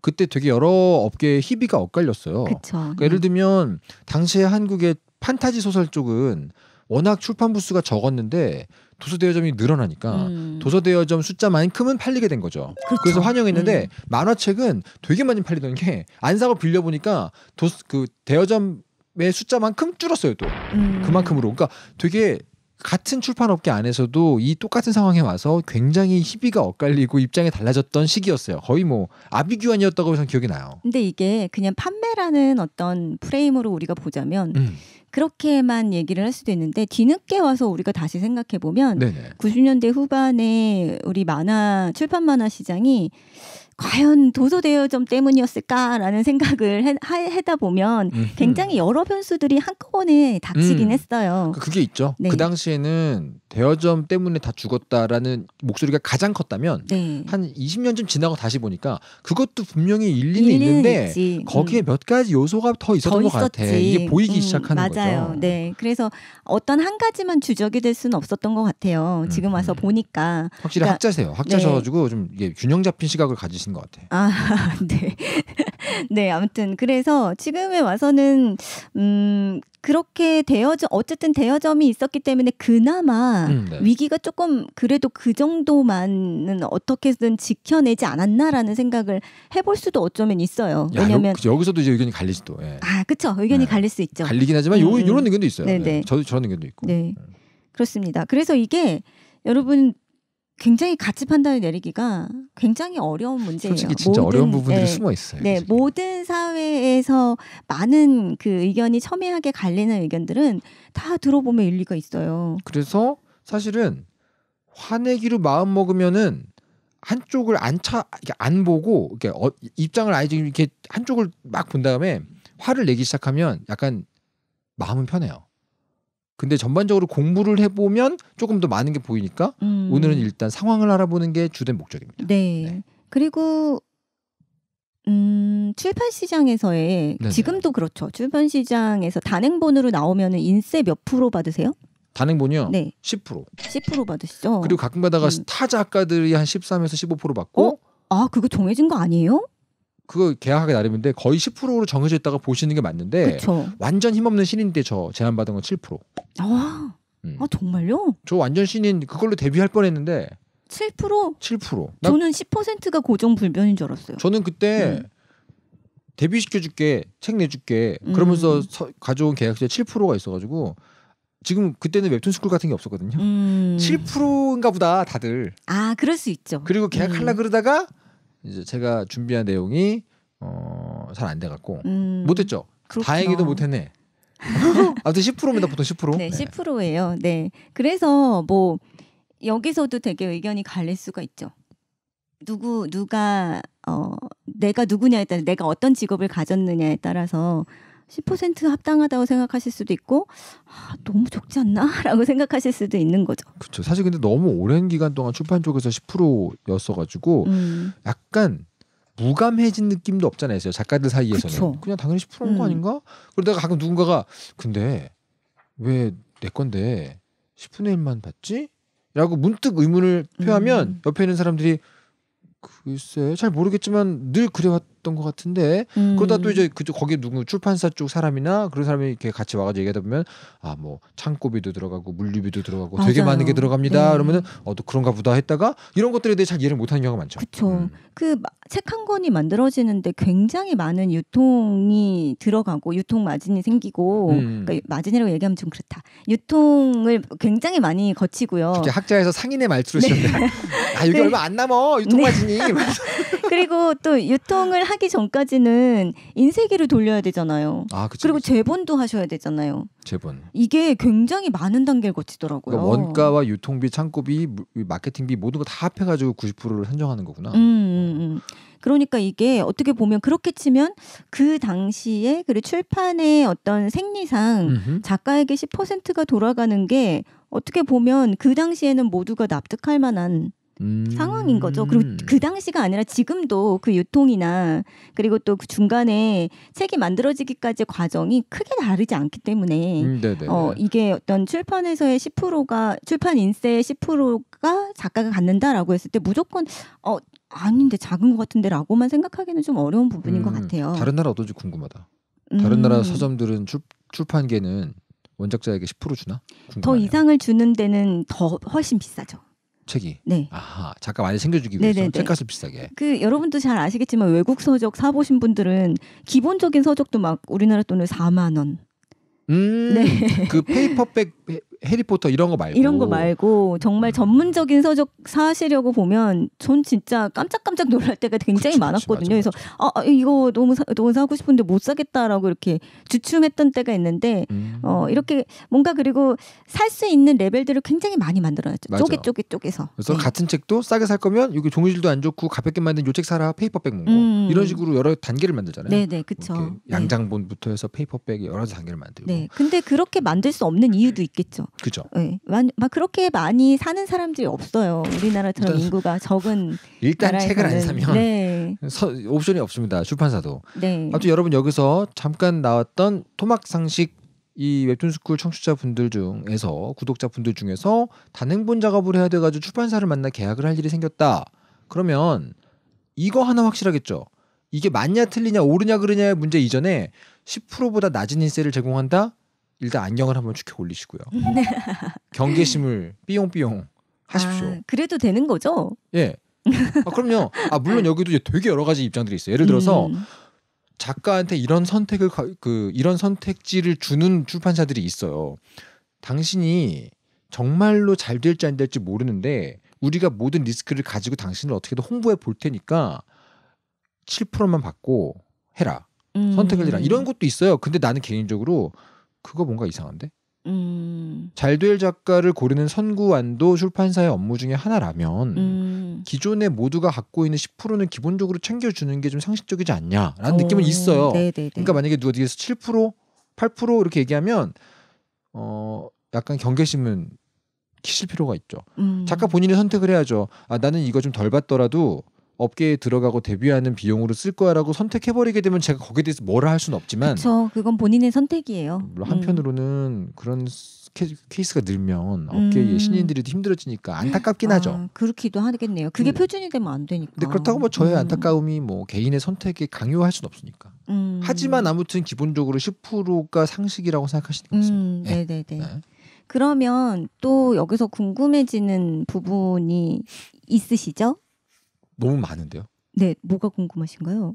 그때 되게 여러 업계의 희비가 엇갈렸어요. 그러니까 예를 들면 당시에 한국의 판타지 소설 쪽은 워낙 출판 부수가 적었는데 도서대여점이 늘어나니까 음. 도서대여점 숫자만큼은 팔리게 된 거죠. 그렇 그래서 환영했는데 음. 만화책은 되게 많이 팔리던 게 안 사고 빌려 보니까 도그 대여점의 숫자만큼 줄었어요 또 음. 그만큼으로. 그러니까 되게 같은 출판업계 안에서도 이 똑같은 상황에 와서 굉장히 희비가 엇갈리고 입장이 달라졌던 시기였어요. 거의 뭐 아비규환이었다고 저는 기억이 나요. 근데 이게 그냥 판매라는 어떤 프레임으로 우리가 보자면 음. 그렇게만 얘기를 할 수도 있는데 뒤늦게 와서 우리가 다시 생각해 보면 90년대 후반에 우리 만화 출판 만화 시장이 과연 도서대여점 때문이었을까라는 생각을 해, 하다 보면 음. 굉장히 여러 변수들이 한꺼번에 닥치긴 음. 했어요. 그, 그게 있죠. 네. 그 당시에는 대여점 때문에 다 죽었다라는 목소리가 가장 컸다면 네. 한 20년쯤 지나고 다시 보니까 그것도 분명히 일리는, 일리는 있는데 있지. 음. 거기에 음. 몇 가지 요소가 더 있었던 더것 같아. 이게 보이기 음, 시작하는 맞아요. 거죠. 네, 그래서 어떤 한 가지만 주적이 될 수는 없었던 것 같아요. 지금 와서 음. 보니까 확실히 그러니까, 학자세요. 학자셔가지고 네. 좀 이게 균형 잡힌 시각을 가지시. 계신 것 같아요. 아, 네. 네, 아무튼 그래서 지금에 와서는 음 그렇게 대여점 어쨌든 대여점이 있었기 때문에 그나마 음, 네. 위기가 조금 그래도 그 정도만은 어떻게든 지켜내지 않았나라는 생각을 해볼 수도 어쩌면 있어요. 야, 왜냐면 여, 그쵸, 여기서도 이제 의견이 갈리지 또. 예. 아, 그렇죠. 의견이 네. 갈릴 수 있죠. 갈리긴 하지만 음. 음. 요 이런 의견도 있어요. 네. 네네. 네. 저도 저런 의견도 있고. 네. 음. 그렇습니다. 그래서 이게 여러분 굉장히 가치 판단을 내리기가 굉장히 어려운 문제예요. 솔직히 진짜 모든, 어려운 부분들이 네, 숨어 있어요. 네, 솔직히. 모든 사회에서 많은 그 의견이 첨예하게 갈리는 의견들은 다 들어보면 일리가 있어요. 그래서 사실은 화내기로 마음 먹으면은 한쪽을 안차안 보고 이렇게 어, 입장을 아예 이렇게 한쪽을 막 본 다음에 화를 내기 시작하면 약간 마음은 편해요. 근데 전반적으로 공부를 해보면 조금 더 많은 게 보이니까 음. 오늘은 일단 상황을 알아보는 게 주된 목적입니다. 네. 네. 그리고 음, 출판 시장에서의 네네. 지금도 그렇죠. 출판 시장에서 단행본으로 나오면은 인세 몇 프로 받으세요? 단행본이요? 네. 10%. 10% 받으시죠. 그리고 가끔 가다가 음. 타 작가들이 한 13에서 15% 받고 어? 아, 그거 정해진 거 아니에요? 그거 계약하기 나름인데 거의 10%로 정해져 있다가 보시는 게 맞는데 그쵸. 완전 힘없는 신인 데저 제안받은 건 7%. 아, 음. 아 정말요? 저 완전 신인 그걸로 데뷔할 뻔했는데 7%? 7%. 나, 저는 10%가 고정 불변인 줄 알았어요. 저는 그때 음. 네. 데뷔 시켜줄게, 책 내줄게. 음. 그러면서 음. 서, 가져온 계약서에 7%가 있어가지고 지금 그때는 웹툰 스쿨 같은 게 없었거든요. 음. 7%인가 보다 다들. 아, 그럴 수 있죠. 그리고 계약하려 음. 그러다가 이제 제가 준비한 내용이 어, 잘 안 돼갖고 음, 못했죠. 그렇구나. 다행히도 못했네. 아무튼 10%입니다. 보통 10%. 네, 네. 10%예요. 네. 그래서 뭐 여기서도 되게 의견이 갈릴 수가 있죠. 누구 누가 어 내가 누구냐에 따라 내가 어떤 직업을 가졌느냐에 따라서 10% 합당하다고 생각하실 수도 있고 아, 너무 적지 않나라고 생각하실 수도 있는 거죠. 그렇죠. 사실 근데 너무 오랜 기간 동안 출판 쪽에서 10%였어 가지고 음. 약간 무감해진 느낌도 없잖아요. 작가들 사이에서는 그쵸. 그냥 당연히 10%인 음. 거 아닌가? 그러다가 가끔 누군가가 근데 왜 내 건데 10분의 1만 받지? 라고 문득 의문을 음. 표하면 음. 옆에 있는 사람들이 그 글쎄 잘 모르겠지만 늘 그래왔던 것 같은데 음. 그러다 또 이제 그저거기 누구 출판사 쪽 사람이나 그런 사람이 이렇게 같이 와가지고 얘기하다 보면 아 뭐 창고비도 들어가고 물류비도 들어가고 맞아요. 되게 많은 게 들어갑니다 네. 그러면은 어 또 그런가 보다 했다가 이런 것들에 대해 잘 이해를 못하는 경우가 많죠. 그렇 음. 그책 한 권이 만들어지는데 굉장히 많은 유통이 들어가고 유통 마진이 생기고 음. 그러니까 마진이라고 얘기하면 좀 그렇다. 유통을 굉장히 많이 거치고요. 학자에서 상인의 말투로 쓰셨네. 아 이게 네. 얼마 안 남어 유통 네. 마진이. 그리고 또 유통을 하기 전까지는 인쇄기를 돌려야 되잖아요. 아, 그치, 그리고 그치. 재본도 하셔야 되잖아요. 재본. 이게 굉장히 많은 단계를 거치더라고요. 그러니까 원가와 유통비, 창고비, 마케팅비 모든 거다 합해가지고 90%를 산정하는 거구나. 음, 음, 음. 그러니까 이게 어떻게 보면 그렇게 치면 그 당시에 그리고 출판의 어떤 생리상 음흠. 작가에게 10%가 돌아가는 게 어떻게 보면 그 당시에는 모두가 납득할 만한 음. 상황인 거죠. 그리고 음. 그 당시가 아니라 지금도 그 유통이나 그리고 또 그 중간에 책이 만들어지기까지 과정이 크게 다르지 않기 때문에 음, 어, 이게 어떤 출판에서의 10%가 출판 인세의 10%가 작가가 갖는다라고 했을 때 무조건 어 아닌데 작은 것 같은데라고만 생각하기는 좀 어려운 부분인 음, 것 같아요. 다른 나라 어떤지 궁금하다. 음. 다른 나라 서점들은 출, 출판계는 원작자에게 10% 주나? 궁금하네요. 더 이상을 주는 데는 더 훨씬 비싸죠. 책이. 네. 아하, 작가 많이 챙겨주기 위해서 네네네. 책값을 비싸게. 그 여러분도 잘 아시겠지만 외국 서적 사 보신 분들은 기본적인 서적도 막 우리나라 돈을 4만 원. 음, 네. 그 페이퍼백 해리포터 이런 거 말고 이런 거 말고 정말 음. 전문적인 서적 사시려고 보면 전 진짜 깜짝깜짝 놀랄 때가 굉장히 그치, 많았거든요. 그치, 맞아, 맞아. 그래서 아 이거 너무 사, 너무 사고 싶은데 못 사겠다라고 이렇게 주춤했던 때가 있는데 음. 어 이렇게 뭔가 그리고 살 수 있는 레벨들을 굉장히 많이 만들어놨죠. 쪼개 쪼개 쪼개서. 그래서 네. 같은 책도 싸게 살 거면 여기 종이질도 안 좋고 가볍게 만든 요책 사라 페이퍼백 몽고 음. 이런 식으로 여러 단계를 만들잖아요. 네네 그렇죠. 네. 양장본부터 해서 페이퍼백 여러 단계를 만들고. 네. 근데 그렇게 만들 수 없는 이유도 네. 있겠죠. 그죠. 네. 막 그렇게 많이 사는 사람들이 없어요. 우리나라처럼 일단, 인구가 적은 일단 책을 안 사면 네. 서, 옵션이 없습니다. 출판사도. 네. 아무튼 여러분 여기서 잠깐 나왔던 토막 상식 이 웹툰 스쿨 청취자 분들 중에서 구독자 분들 중에서 단행본 작업을 해야 돼가지고 출판사를 만나 계약을 할 일이 생겼다. 그러면 이거 하나 확실하겠죠. 이게 맞냐 틀리냐 오르냐 그르냐의 문제 이전에 10%보다 낮은 인세를 제공한다. 일단 안경을 한번 축혀 올리시고요. 네. 경계심을 삐용삐용 하십시오. 아, 그래도 되는 거죠? 예. 아, 그럼요. 아, 물론 여기도 이제 되게 여러 가지 입장들이 있어요. 예를 들어서 음. 작가한테 이런 선택을 그 이런 선택지를 주는 출판사들이 있어요. 당신이 정말로 잘 될지 안 될지 모르는데 우리가 모든 리스크를 가지고 당신을 어떻게든 홍보해 볼 테니까 7%만 받고 해라. 음. 선택을 해라. 이런 것도 있어요. 근데 나는 개인적으로 그거 뭔가 이상한데? 음. 잘될 작가를 고르는 선구안도 출판사의 업무 중에 하나라면 음. 기존에 모두가 갖고 있는 10%는 기본적으로 챙겨주는 게 좀 상식적이지 않냐라는 오. 어. 느낌은 있어요. 네네네. 그러니까 만약에 누구 뒤에서 7% 8% 이렇게 얘기하면 어 약간 경계심은 키실 필요가 있죠. 음. 작가 본인이 선택을 해야죠. 아 나는 이거 좀 덜 받더라도 업계에 들어가고 데뷔하는 비용으로 쓸 거야라고 선택해버리게 되면 제가 거기에 대해서 뭐라 할 수는 없지만 그렇죠 그건 본인의 선택이에요 한편으로는 음. 그런 케이스가 늘면 음. 업계의 음. 신인들이 힘들어지니까 안타깝긴 아, 하죠 그렇기도 하겠네요 그게 음. 표준이 되면 안 되니까 근데 그렇다고 뭐 저의 음. 안타까움이 뭐 개인의 선택에 강요할 수는 없으니까 음. 하지만 아무튼 기본적으로 10%가 상식이라고 생각하시는 것 같습니다 네. 네네네 네. 그러면 또 여기서 궁금해지는 부분이 있으시죠? 너무 많은데요. 네, 뭐가 궁금하신가요?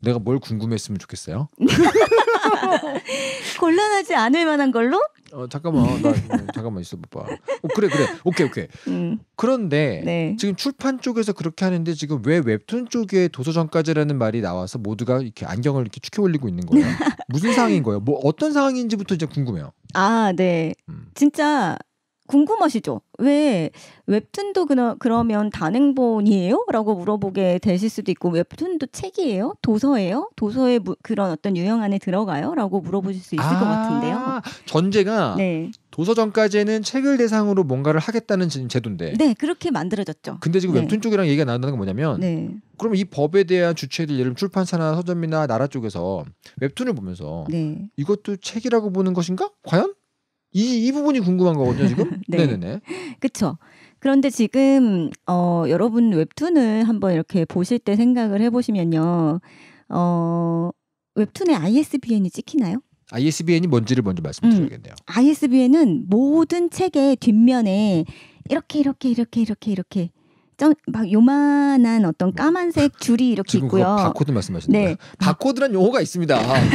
내가 뭘 궁금했으면 좋겠어요? 곤란하지 않을 만한 걸로? 어 잠깐만 나 잠깐만 있어봐. 어, 그래 그래 오케이 오케이. 음. 그런데 네. 지금 출판 쪽에서 그렇게 하는데 지금 왜 웹툰 쪽에 도서전까지라는 말이 나와서 모두가 이렇게 안경을 이렇게 축혀 올리고 있는 거예요? 무슨 상황인 거예요? 뭐 어떤 상황인지부터 이제 궁금해요. 아 네. 음. 진짜 궁금하시죠? 왜 웹툰도 그러, 그러면 단행본이에요? 라고 물어보게 되실 수도 있고 웹툰도 책이에요? 도서예요? 도서의 무, 그런 어떤 유형 안에 들어가요? 라고 물어보실 수 있을 아~ 것 같은데요. 전제가 네. 도서전까지는 책을 대상으로 뭔가를 하겠다는 제도인데. 네, 그렇게 만들어졌죠. 근데 지금 네. 웹툰 쪽이랑 얘기가 나온다는 건 뭐냐면 네. 그럼 이 법에 대한 주체들 예를 들면 출판사나 서점이나 나라 쪽에서 웹툰을 보면서 네. 이것도 책이라고 보는 것인가? 과연? 이, 이 부분이 궁금한 거거든요 지금. 네. 네네네. 그쵸 그런데 지금 어, 여러분 웹툰을 한번 이렇게 보실 때 생각을 해보시면요. 어, 웹툰에 ISBN이 찍히나요? ISBN이 뭔지를 먼저 말씀드려야겠네요. 음, ISBN은 모든 책의 뒷면에 이렇게 이렇게 이렇게 이렇게 이렇게 점, 막 요만한 어떤 까만색 줄이 이렇게 있고요. 바코드 말씀하시는 네. 바코드란 용어가 있습니다. 아,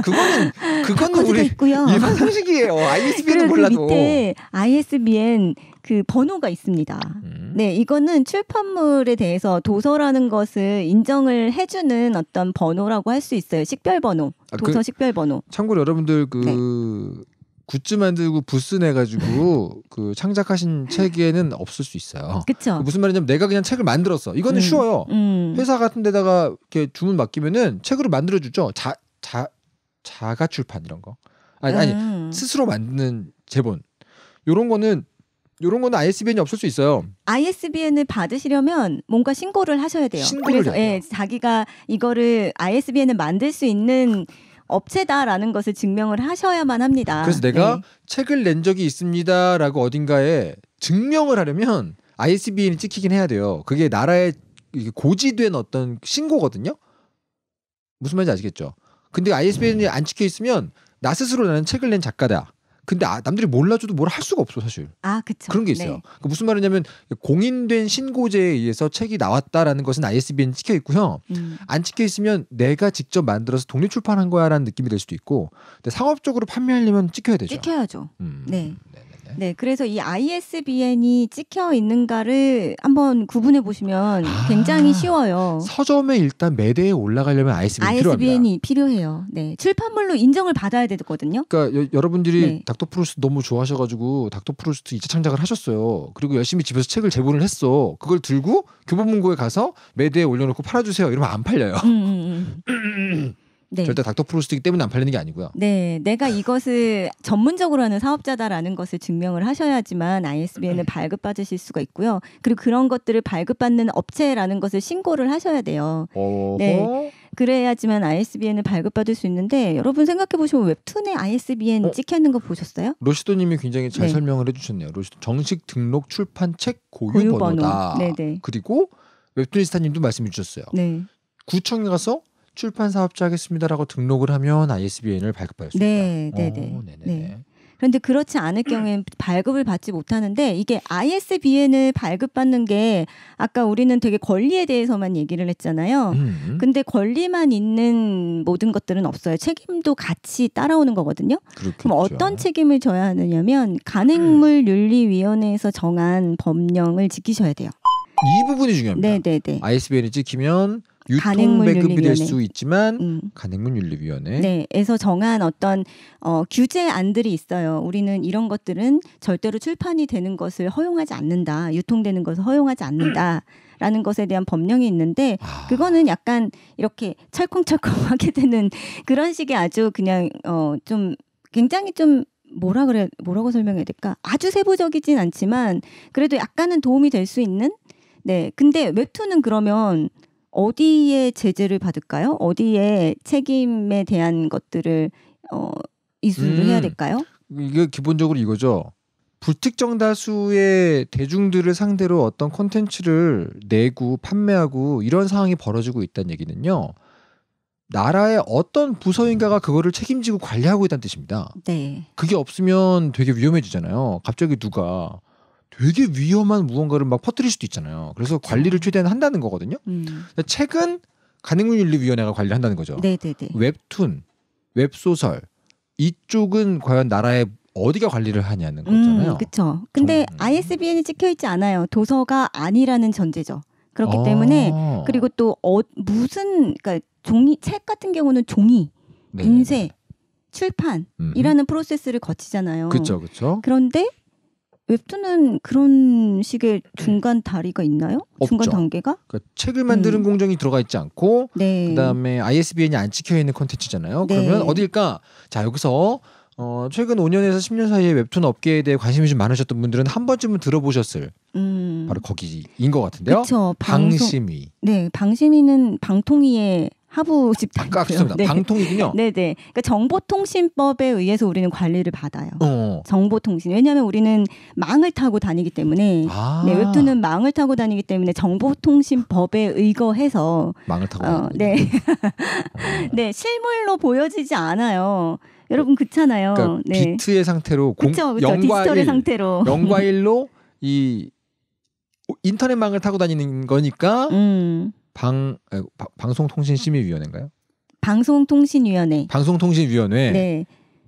그거는 그거는 그거 우리 있고요. 일반 상식이에요. ISBN은 몰라도. 그 밑에 ISBN 그 번호가 있습니다. 음. 네, 이거는 출판물에 대해서 도서라는 것을 인정을 해주는 어떤 번호라고 할 수 있어요. 식별 번호, 아, 그 도서 그, 식별 번호. 참고로 여러분들 그 네. 굿즈 만들고 부스 내가지고 그 창작하신 책에는 없을 수 있어요. 그쵸. 그 무슨 말이냐면 내가 그냥 책을 만들었어. 이거는 음, 쉬워요. 음. 회사 같은 데다가 이렇게 주문 맡기면은 책으로 만들어주죠. 자, 자, 자가 출판 이런 거. 아니, 아니, 음. 스스로 만드는 제본. 요런 거는 요런 거는 ISBN이 없을 수 있어요. ISBN을 받으시려면 뭔가 신고를 하셔야 돼요. 신고를 그래서 예, 자기가 이거를 ISBN을 만들 수 있는 업체다라는 것을 증명을 하셔야만 합니다. 그래서 내가 네. 책을 낸 적이 있습니다라고 어딘가에 증명을 하려면 ISBN이 찍히긴 해야 돼요. 그게 나라의 고지된 어떤 신고거든요. 무슨 말인지 아시겠죠? 근데 ISBN이 안 찍혀 있으면 나 스스로 나는 책을 낸 작가다. 근데 아, 남들이 몰라줘도 뭘 할 수가 없어 사실. 아 그렇죠. 그런 게 네. 있어요. 네. 그 무슨 말이냐면 공인된 신고제에 의해서 책이 나왔다라는 것은 ISBN 찍혀 있고요. 음. 안 찍혀 있으면 내가 직접 만들어서 독립 출판한 거야라는 느낌이 될 수도 있고, 근데 상업적으로 판매하려면 찍혀야 되죠. 찍혀야죠. 음. 네. 네. 네. 네, 그래서 이 ISBN이 찍혀 있는가를 한번 구분해 보시면 아, 굉장히 쉬워요. 서점에 일단 매대에 올라가려면 ISBN ISBN이 필요해요. 네, 출판물로 인정을 받아야 되거든요. 그러니까 여, 러분들이 네. 닥터 프루스트 너무 좋아하셔가지고 닥터 프루스트 이차 창작을 하셨어요. 그리고 열심히 집에서 책을 제본을 했어. 그걸 들고 교보문고에 가서 매대에 올려놓고 팔아주세요. 이러면 안 팔려요. 음, 음, 음. 네. 절대 닥터 프로스트이기 때문에 안 팔리는 게 아니고요. 네, 내가 이것을 전문적으로 하는 사업자다라는 것을 증명을 하셔야지만 ISBN을 음. 발급받으실 수가 있고요. 그리고 그런 것들을 발급받는 업체라는 것을 신고를 하셔야 돼요. 어허. 네. 그래야지만 ISBN을 발급받을 수 있는데 여러분 생각해 보시면 웹툰에 ISBN 어? 찍혀 있는 거 보셨어요? 로시도님이 굉장히 잘 네. 설명을 해주셨네요. 로시도 정식 등록 출판 책 고유, 번호다. 고유 그리고 웹툰 리스타님도 말씀해 주셨어요. 네. 구청에 가서 출판 사업자 하겠습니다라고 등록을 하면 ISBN을 발급받을 수 네, 있다. 네, 네, 네. 네. 그런데 그렇지 않을 경우엔 발급을 받지 못하는데 이게 ISBN을 발급받는 게 아까 우리는 되게 권리에 대해서만 얘기를 했잖아요. 음. 근데 권리만 있는 모든 것들은 없어요. 책임도 같이 따라오는 거거든요. 그렇겠죠. 그럼 어떤 책임을 져야 하느냐면 간행물 음. 윤리위원회에서 정한 법령을 지키셔야 돼요. 이 부분이 중요합니다. 네네네. 네, 네. ISBN을 지키면 유통 배급이 될 수 있지만 음. 간행물 윤리위원회에서 네, 정한 어떤 어, 규제 안들이 있어요. 우리는 이런 것들은 절대로 출판이 되는 것을 허용하지 않는다. 유통되는 것을 허용하지 않는다. 라는 것에 대한 법령이 있는데 아. 그거는 약간 이렇게 철컹철컹하게 되는 그런 식의 아주 그냥 어좀 굉장히 좀 뭐라 그래 뭐라고 설명해야 될까 아주 세부적이진 않지만 그래도 약간은 도움이 될 수 있는 네 근데 웹툰은 그러면 어디에 제재를 받을까요? 어디에 책임에 대한 것들을 어, 이수를 음, 해야 될까요? 이게 기본적으로 이거죠. 불특정 다수의 대중들을 상대로 어떤 콘텐츠를 내고 판매하고 이런 상황이 벌어지고 있다는 얘기는요. 나라의 어떤 부서인가가 그거를 책임지고 관리하고 있다는 뜻입니다. 네. 그게 없으면 되게 위험해지잖아요. 갑자기 누가 되게 위험한 무언가를 막 퍼뜨릴 수도 있잖아요. 그래서 관리를 최대한 한다는 거거든요. 음. 책은 가능윤리위원회가 관리한다는 거죠. 네네네. 웹툰, 웹소설 이쪽은 과연 나라의 어디가 관리를 하냐는 거잖아요. 음, 그렇죠. 근데 정... 음. ISBN이 찍혀 있지 않아요. 도서가 아니라는 전제죠. 그렇기 아~ 때문에 그리고 또 어, 무슨 그러니까 종이 책 같은 경우는 종이, 네, 네, 네. 인쇄, 출판이라는 음흠. 프로세스를 거치잖아요. 그렇죠, 그렇죠. 그런데 웹툰은 그런 식의 네. 중간 다리가 있나요? 없죠. 중간 단계가? 그러니까 책을 만드는 음. 공정이 들어가 있지 않고 네. 그다음에 ISBN이 안 찍혀 있는 콘텐츠잖아요. 네. 그러면 어딜까? 자 여기서 어, 최근 5년에서 10년 사이에 웹툰 업계에 대해 관심이 좀 많으셨던 분들은 한 번쯤은 들어보셨을 음. 바로 거기인 것 같은데요. 그쵸, 방송, 방심위. 네, 방심위는 방통위의 하부 집단. 깍습니다. 네. 방통이군요. 네네. 네. 그러니까 정보통신법에 의해서 우리는 관리를 받아요. 어. 정보통신. 왜냐하면 우리는 망을 타고 다니기 때문에 아. 네, 웹툰은 망을 타고 다니기 때문에 정보통신법에 의거해서 망을 타고. 어, 네. 어. 네 실물로 보여지지 않아요. 여러분 그렇잖아요. 그러니까 네. 비트의 상태로 공, 그쵸, 디지털의 상태로 영과일로이 인터넷망을 타고 다니는 거니까. 음. 방 아, 바, 방송통신심의위원회인가요? 방송통신위원회. 방송통신위원회. 네.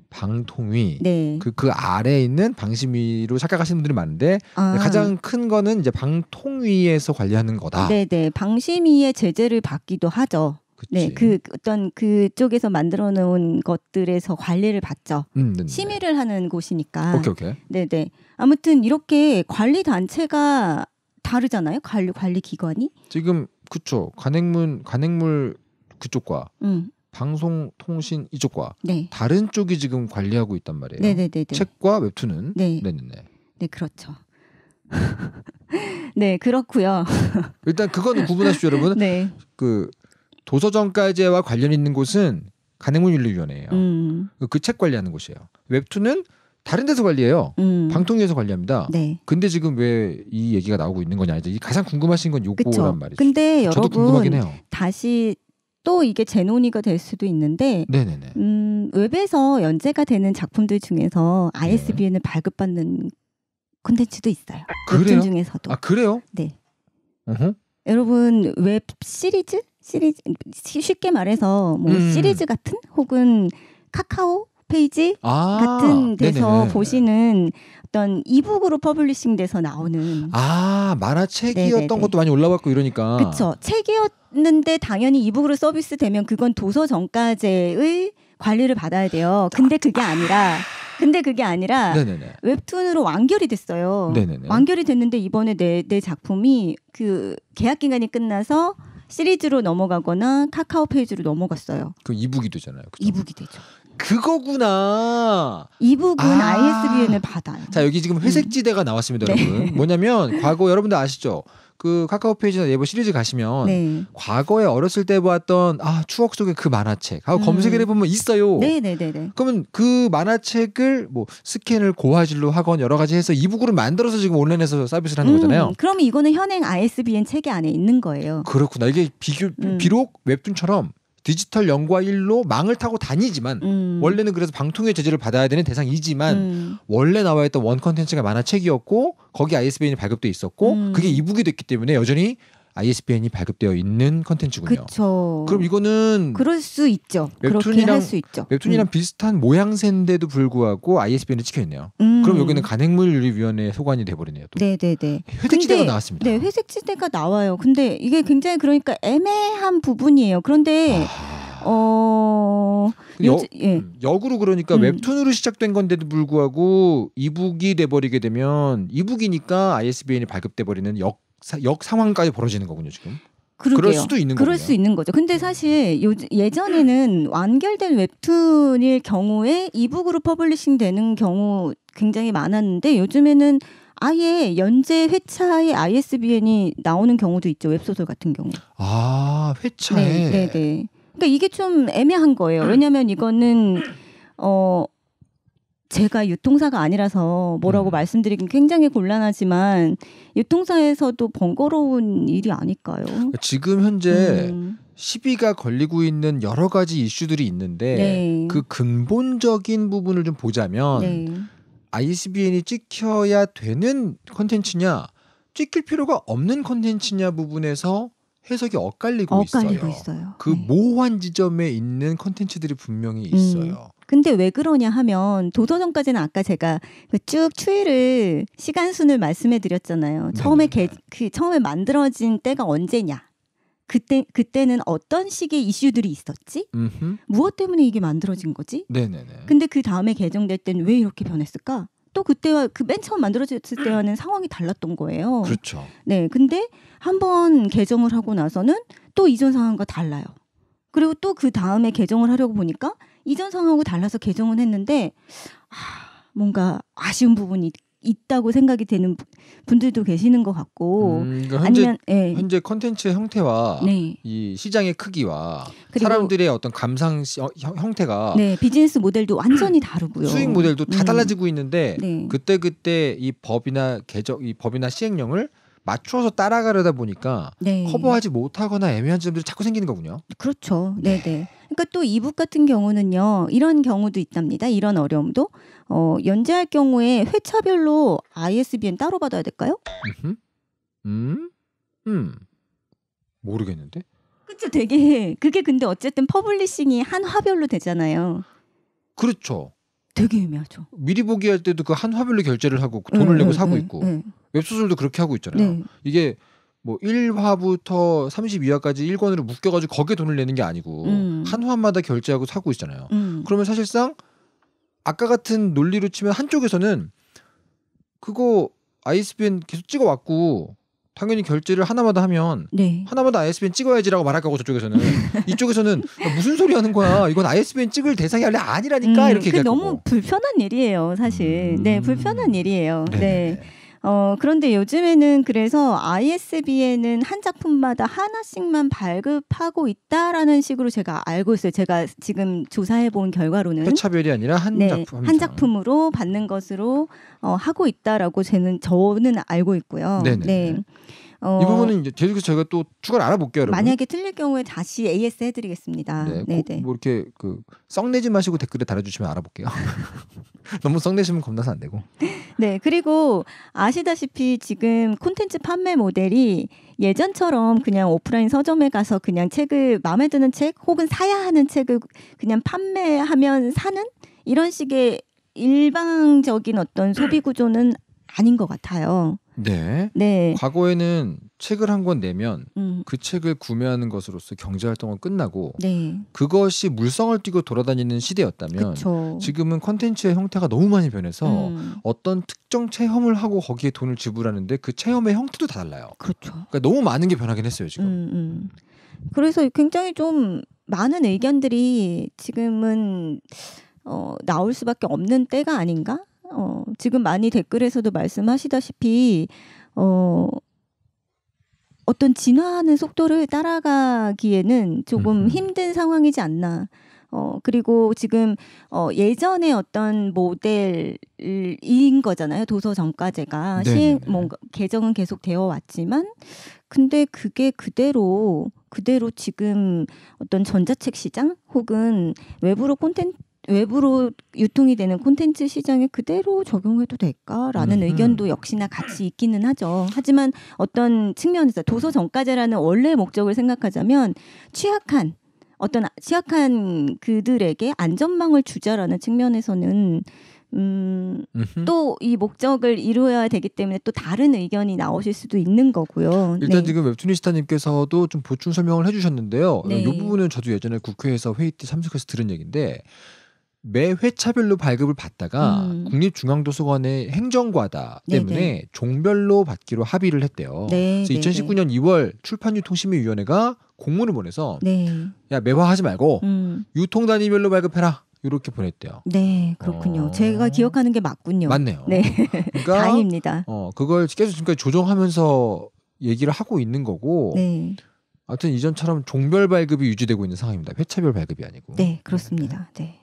방통위 네. 그, 그 아래에 있는 방심위로 착각하시는 분들이 많은데 아. 가장 큰 거는 이제 방통위에서 관리하는 거다. 네네 네. 방심위의 제재를 받기도 하죠. 그치. 네, 그 어떤 그쪽에서 만들어 놓은 것들에서 관리를 받죠. 음, 네네. 네, 네. 심의를 하는 곳이니까. 오케이 오케이. 네네 아무튼 이렇게 관리 단체가 다르잖아요. 관리 관리 기관이. 지금 그쵸 간행물 간행물 그쪽과 음. 방송통신 이쪽과 네. 다른 쪽이 지금 관리하고 있단 말이에요. 네네네네. 네, 네, 네. 책과 웹툰은 네. 네네네. 네 그렇죠. 네 그렇고요. 일단 그거는 구분하시죠 여러분. 네. 그 도서정가제와 관련 있는 곳은 간행물윤리위원회예요 음. 그책 관리하는 곳이에요. 웹툰은 다른 데서 관리해요. 음. 방통위에서 관리합니다. 네. 근데 지금 왜 이 얘기가 나오고 있는 거냐 이제 가장 궁금하신 건 요거란 그쵸. 말이죠. 근데 여러분 다시 또 이게 재논의가 될 수도 있는데 네네네. 음, 웹에서 연재가 되는 작품들 중에서 ISBN을 네. 발급받는 콘텐츠도 있어요. 그래 중에서도. 아 그래요? 네. u h 여러분 웹 시리즈 시리즈 쉽게 말해서 뭐 음. 시리즈 같은 혹은 카카오 페이지 아~ 같은 데서 네네. 보시는 어떤 이북으로 퍼블리싱 돼서 나오는 아 만화책이었던 네네네. 것도 많이 올라왔고 이러니까 그쵸 책이었는데 당연히 이북으로 서비스되면 그건 도서 정가제의 관리를 받아야 돼요 근데 그게 아니라 근데 그게 아니라 네네네. 웹툰으로 완결이 됐어요 네네네. 완결이 됐는데 이번에 내, 내 작품이 그 계약 기간이 끝나서 시리즈로 넘어가거나 카카오 페이지로 넘어갔어요. 그 이북이 되잖아요. 그쵸? 이북이 되죠. 그거구나. 이 부분 아~ ISBN을 받아요. 자 여기 지금 회색 지대가 음. 나왔습니다, 네. 여러분. 뭐냐면 과거 여러분들 아시죠? 그 카카오 페이지나 네이버 시리즈 가시면 네. 과거에 어렸을 때 보았던 아 추억 속의 그 만화책 하고 음. 검색을 해보면 있어요. 네네네네. 네, 네, 그러면 그 만화책을 뭐 스캔을 고화질로 하건 여러 가지 해서 이북으로 만들어서 지금 온라인에서 서비스를 하는 음. 거잖아요. 그럼 이거는 현행 ISBN 책이 안에 있는 거예요. 그렇구나. 이게 비교, 음. 비록 웹툰처럼 디지털 연과와 일로 망을 타고 다니지만 음. 원래는 그래서 방통위 제재를 받아야 되는 대상이지만 음. 원래 나와 있던 원 컨텐츠가 만화책이었고 거기 아이스베인이 발급돼 있었고 음. 그게 이북이 됐기 때문에 여전히 ISBN이 발급되어 있는 컨텐츠군요. 그쵸. 그럼 이거는 그럴 수 있죠. 웹툰이랑 수 있죠. 웹툰이랑 음. 비슷한 모양새인데도 불구하고 ISBN에 찍혀 있네요. 음. 그럼 여기는 간행물유리위원회 소관이 돼버리네요. 또. 네네네. 회색지대가 근데, 나왔습니다. 네, 회색지대가 나와요. 근데 이게 굉장히 그러니까 애매한 부분이에요. 그런데 아... 어. 여, 예. 음, 역으로 그러니까 음. 웹툰으로 시작된 건데도 불구하고 이북이 돼버리게 되면 이북이니까 ISBN이 발급돼버리는 역역 상황까지 벌어지는 거군요 지금. 그러게요. 그럴 수도 있는 거죠. 그럴 수 있는 거죠. 근데 음. 사실 요, 예전에는 완결된 웹툰일 경우에 이북으로 퍼블리싱 되는 경우 굉장히 많았는데 요즘에는 아예 연재 회차에 ISBN이 나오는 경우도 있죠. 웹소설 같은 경우. 아, 회차에. 네, 네, 네. 그러니까 이게 좀 애매한 거예요. 왜냐면 이거는 어 제가 유통사가 아니라서 뭐라고 음. 말씀드리긴 굉장히 곤란하지만 유통사에서도 번거로운 일이 아닐까요? 지금 현재 음. 시비가 걸리고 있는 여러 가지 이슈들이 있는데 네. 그 근본적인 부분을 좀 보자면 네. ISBN이 찍혀야 되는 컨텐츠냐 찍힐 필요가 없는 컨텐츠냐 부분에서 해석이 엇갈리고, 엇갈리고 있어요. 있어요. 그 네. 모호한 지점에 있는 컨텐츠들이 분명히 음. 있어요. 음. 근데 왜 그러냐 하면 도서전까지는 아까 제가 그 쭉 추이를 시간순을 말씀해 드렸잖아요. 네, 처음에 네, 네. 개, 그 처음에 만들어진 때가 언제냐. 그때 그때는 어떤 식의 이슈들이 있었지? 음흠. 무엇 때문에 이게 만들어진 거지? 네네네. 근데 그 다음에 개정될 때는 왜 이렇게 변했을까? 또 그때와 그 맨 처음 만들어졌을 때와는 상황이 달랐던 거예요. 그렇죠. 네, 근데 한번 개정을 하고 나서는 또 이전 상황과 달라요. 그리고 또 그 다음에 개정을 하려고 보니까 이전 상황하고 달라서 개정은 했는데 아, 뭔가 아쉬운 부분이 있다고 생각이 되는 분들도 계시는 것 같고 음, 그러니까 현재, 아니면 예. 현재 컨텐츠 형태와 네. 이 시장의 크기와 사람들의 어떤 감상 시, 어, 형태가 네, 비즈니스 모델도 완전히 다르고요 수익 모델도 다 음. 달라지고 있는데 네. 그때 그때 이 법이나 개정 이 법이나 시행령을 맞춰서 따라가려다 보니까 네. 커버하지 못하거나 애매한 점들이 자꾸 생기는 거군요. 그렇죠. 네. 네, 네. 그러니까 또 이북 같은 경우는요. 이런 경우도 있답니다. 이런 어려움도 어, 연재할 경우에 회차별로 ISBN 따로 받아야 될까요? 음 음. 모르겠는데. 그렇죠. 되게 그게 근데 어쨌든 퍼블리싱이 한 화별로 되잖아요. 그렇죠. 되게 애매하죠. 미리 보기 할 때도 그 한 화별로 결제를 하고 그 돈을 응, 네, 내고 응, 네, 사고 응, 있고. 웹소설도 그렇게 하고 있잖아요. 네. 이게 뭐 1화부터 32화까지 1권으로 묶여가지고 거기에 돈을 내는 게 아니고 음. 한 화마다 결제하고 사고 있잖아요. 음. 그러면 사실상 아까 같은 논리로 치면 한쪽에서는 그거 ISBN 계속 찍어왔고 당연히 결제를 하나마다 하면 네. 하나마다 ISBN 찍어야지라고 말할 거고 저쪽에서는 이쪽에서는 무슨 소리 하는 거야 이건 ISBN 찍을 대상이 아니라니까 음, 이렇게 얘기할 너무 불편한 일이에요 사실 음. 네 불편한 음. 일이에요 네네. 네, 네, 네. 네 어, 그런데 요즘에는 그래서 ISBN은 한 작품마다 하나씩만 발급하고 있다라는 식으로 제가 알고 있어요. 제가 지금 조사해 본 결과로는 차별이 아니라 한 네, 작품 한 작품으로 받는 것으로 어, 하고 있다라고 저는 저는 알고 있고요. 네네. 네, 네. 네. 어, 이 부분은 이제 계속 저희가 또 추가를 알아볼게요. 여러분. 만약에 틀릴 경우에 다시 AS 해드리겠습니다. 네, 네, 네, 뭐 이렇게 그 썩내지 마시고 댓글에 달아주시면 알아볼게요. 너무 성내시면 겁나서 안 되고. 네, 그리고 아시다시피 지금 콘텐츠 판매 모델이 예전처럼 그냥 오프라인 서점에 가서 그냥 책을 마음에 드는 책 혹은 사야 하는 책을 그냥 판매하면 사는 이런 식의 일방적인 어떤 소비 구조는 아닌 것 같아요. 네. 네. 과거에는 책을 한 권 내면 음. 그 책을 구매하는 것으로서 경제 활동은 끝나고 네. 그것이 물성을 띠고 돌아다니는 시대였다면 그쵸. 지금은 컨텐츠의 형태가 너무 많이 변해서 음. 어떤 특정 체험을 하고 거기에 돈을 지불하는데 그 체험의 형태도 다 달라요. 그렇죠. 그러니까 너무 많은 게 변하긴 했어요 지금. 음, 음. 그래서 굉장히 좀 많은 의견들이 지금은 어, 나올 수밖에 없는 때가 아닌가? 어, 지금 많이 댓글에서도 말씀하시다시피 어, 어떤 진화하는 속도를 따라가기에는 조금 힘든 상황이지 않나. 어, 그리고 지금 어, 예전의 어떤 모델인 거잖아요. 도서 정가제가 시행 뭔가 개정은 계속 되어 왔지만 근데 그게 그대로 그대로 지금 어떤 전자책 시장 혹은 외부로 콘텐츠 외부로 유통이 되는 콘텐츠 시장에 그대로 적용해도 될까라는 음. 의견도 역시나 같이 있기는 하죠. 하지만 어떤 측면에서 도서 정가제라는 원래 목적을 생각하자면 취약한 어떤 취약한 그들에게 안전망을 주자라는 측면에서는 음또 이 목적을 이루어야 되기 때문에 또 다른 의견이 나오실 수도 있는 거고요. 일단 네. 지금 웹툰니스타님께서도 좀 보충 설명을 해주셨는데요. 네. 이 부분은 저도 예전에 국회에서 회의 때 참석해서 들은 얘기인데 매 회차별로 발급을 받다가 음. 국립중앙도서관의 행정과다 때문에 네네. 종별로 받기로 합의를 했대요. 네, 그래서 2019년 2월 출판유 통심의위원회가 공문을 보내서 네. 야 매화하지 말고 음. 유통 단위별로 발급해라. 이렇게 보냈대요. 네, 그렇군요. 어... 제가 기억하는 게 맞군요. 맞네요. 네, 그러니까, 다행입니다. 어, 그걸 계속 지금까지 조정하면서 얘기를 하고 있는 거고. 네. 아무튼 이전처럼 종별 발급이 유지되고 있는 상황입니다. 회차별 발급이 아니고. 네, 그렇습니다. 네.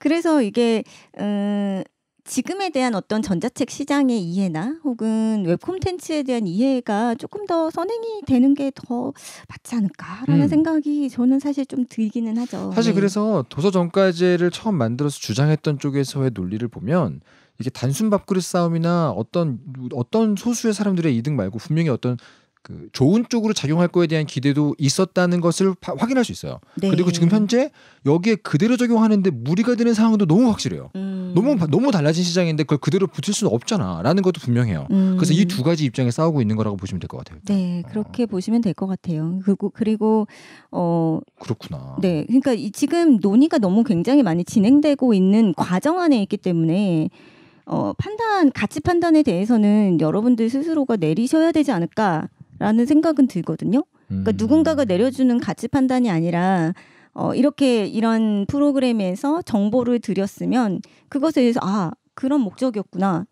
그래서 이게 음, 지금에 대한 어떤 전자책 시장의 이해나 혹은 웹 콘텐츠에 대한 이해가 조금 더 선행이 되는 게 더 맞지 않을까라는 음. 생각이 저는 사실 좀 들기는 하죠. 사실 네. 그래서 도서 정가제를 처음 만들어서 주장했던 쪽에서의 논리를 보면 이게 단순 밥그릇 싸움이나 어떤 어떤 소수의 사람들의 이득 말고 분명히 어떤 그 좋은 쪽으로 작용할 거에 대한 기대도 있었다는 것을 파, 확인할 수 있어요. 네. 그리고 지금 현재 여기에 그대로 적용하는데 무리가 되는 상황도 너무 확실해요. 음. 너무 너무 달라진 시장인데 그걸 그대로 붙일 수는 없잖아라는 것도 분명해요. 음. 그래서 이 두 가지 입장에 싸우고 있는 거라고 보시면 될 것 같아요. 일단. 네, 그렇게 어. 보시면 될 것 같아요. 그리고 그리고 어 그렇구나. 네, 그러니까 이, 지금 논의가 너무 굉장히 많이 진행되고 있는 과정 안에 있기 때문에. 어, 판단 가치 판단에 대해서는 여러분들 스스로가 내리셔야 되지 않을까 라는 생각은 들거든요. 그러니까 음. 누군가가 내려주는 가치 판단이 아니라 어, 이렇게 이런 프로그램에서 정보를 드렸으면 그것에 대해서 아, 그런 목적이었구나.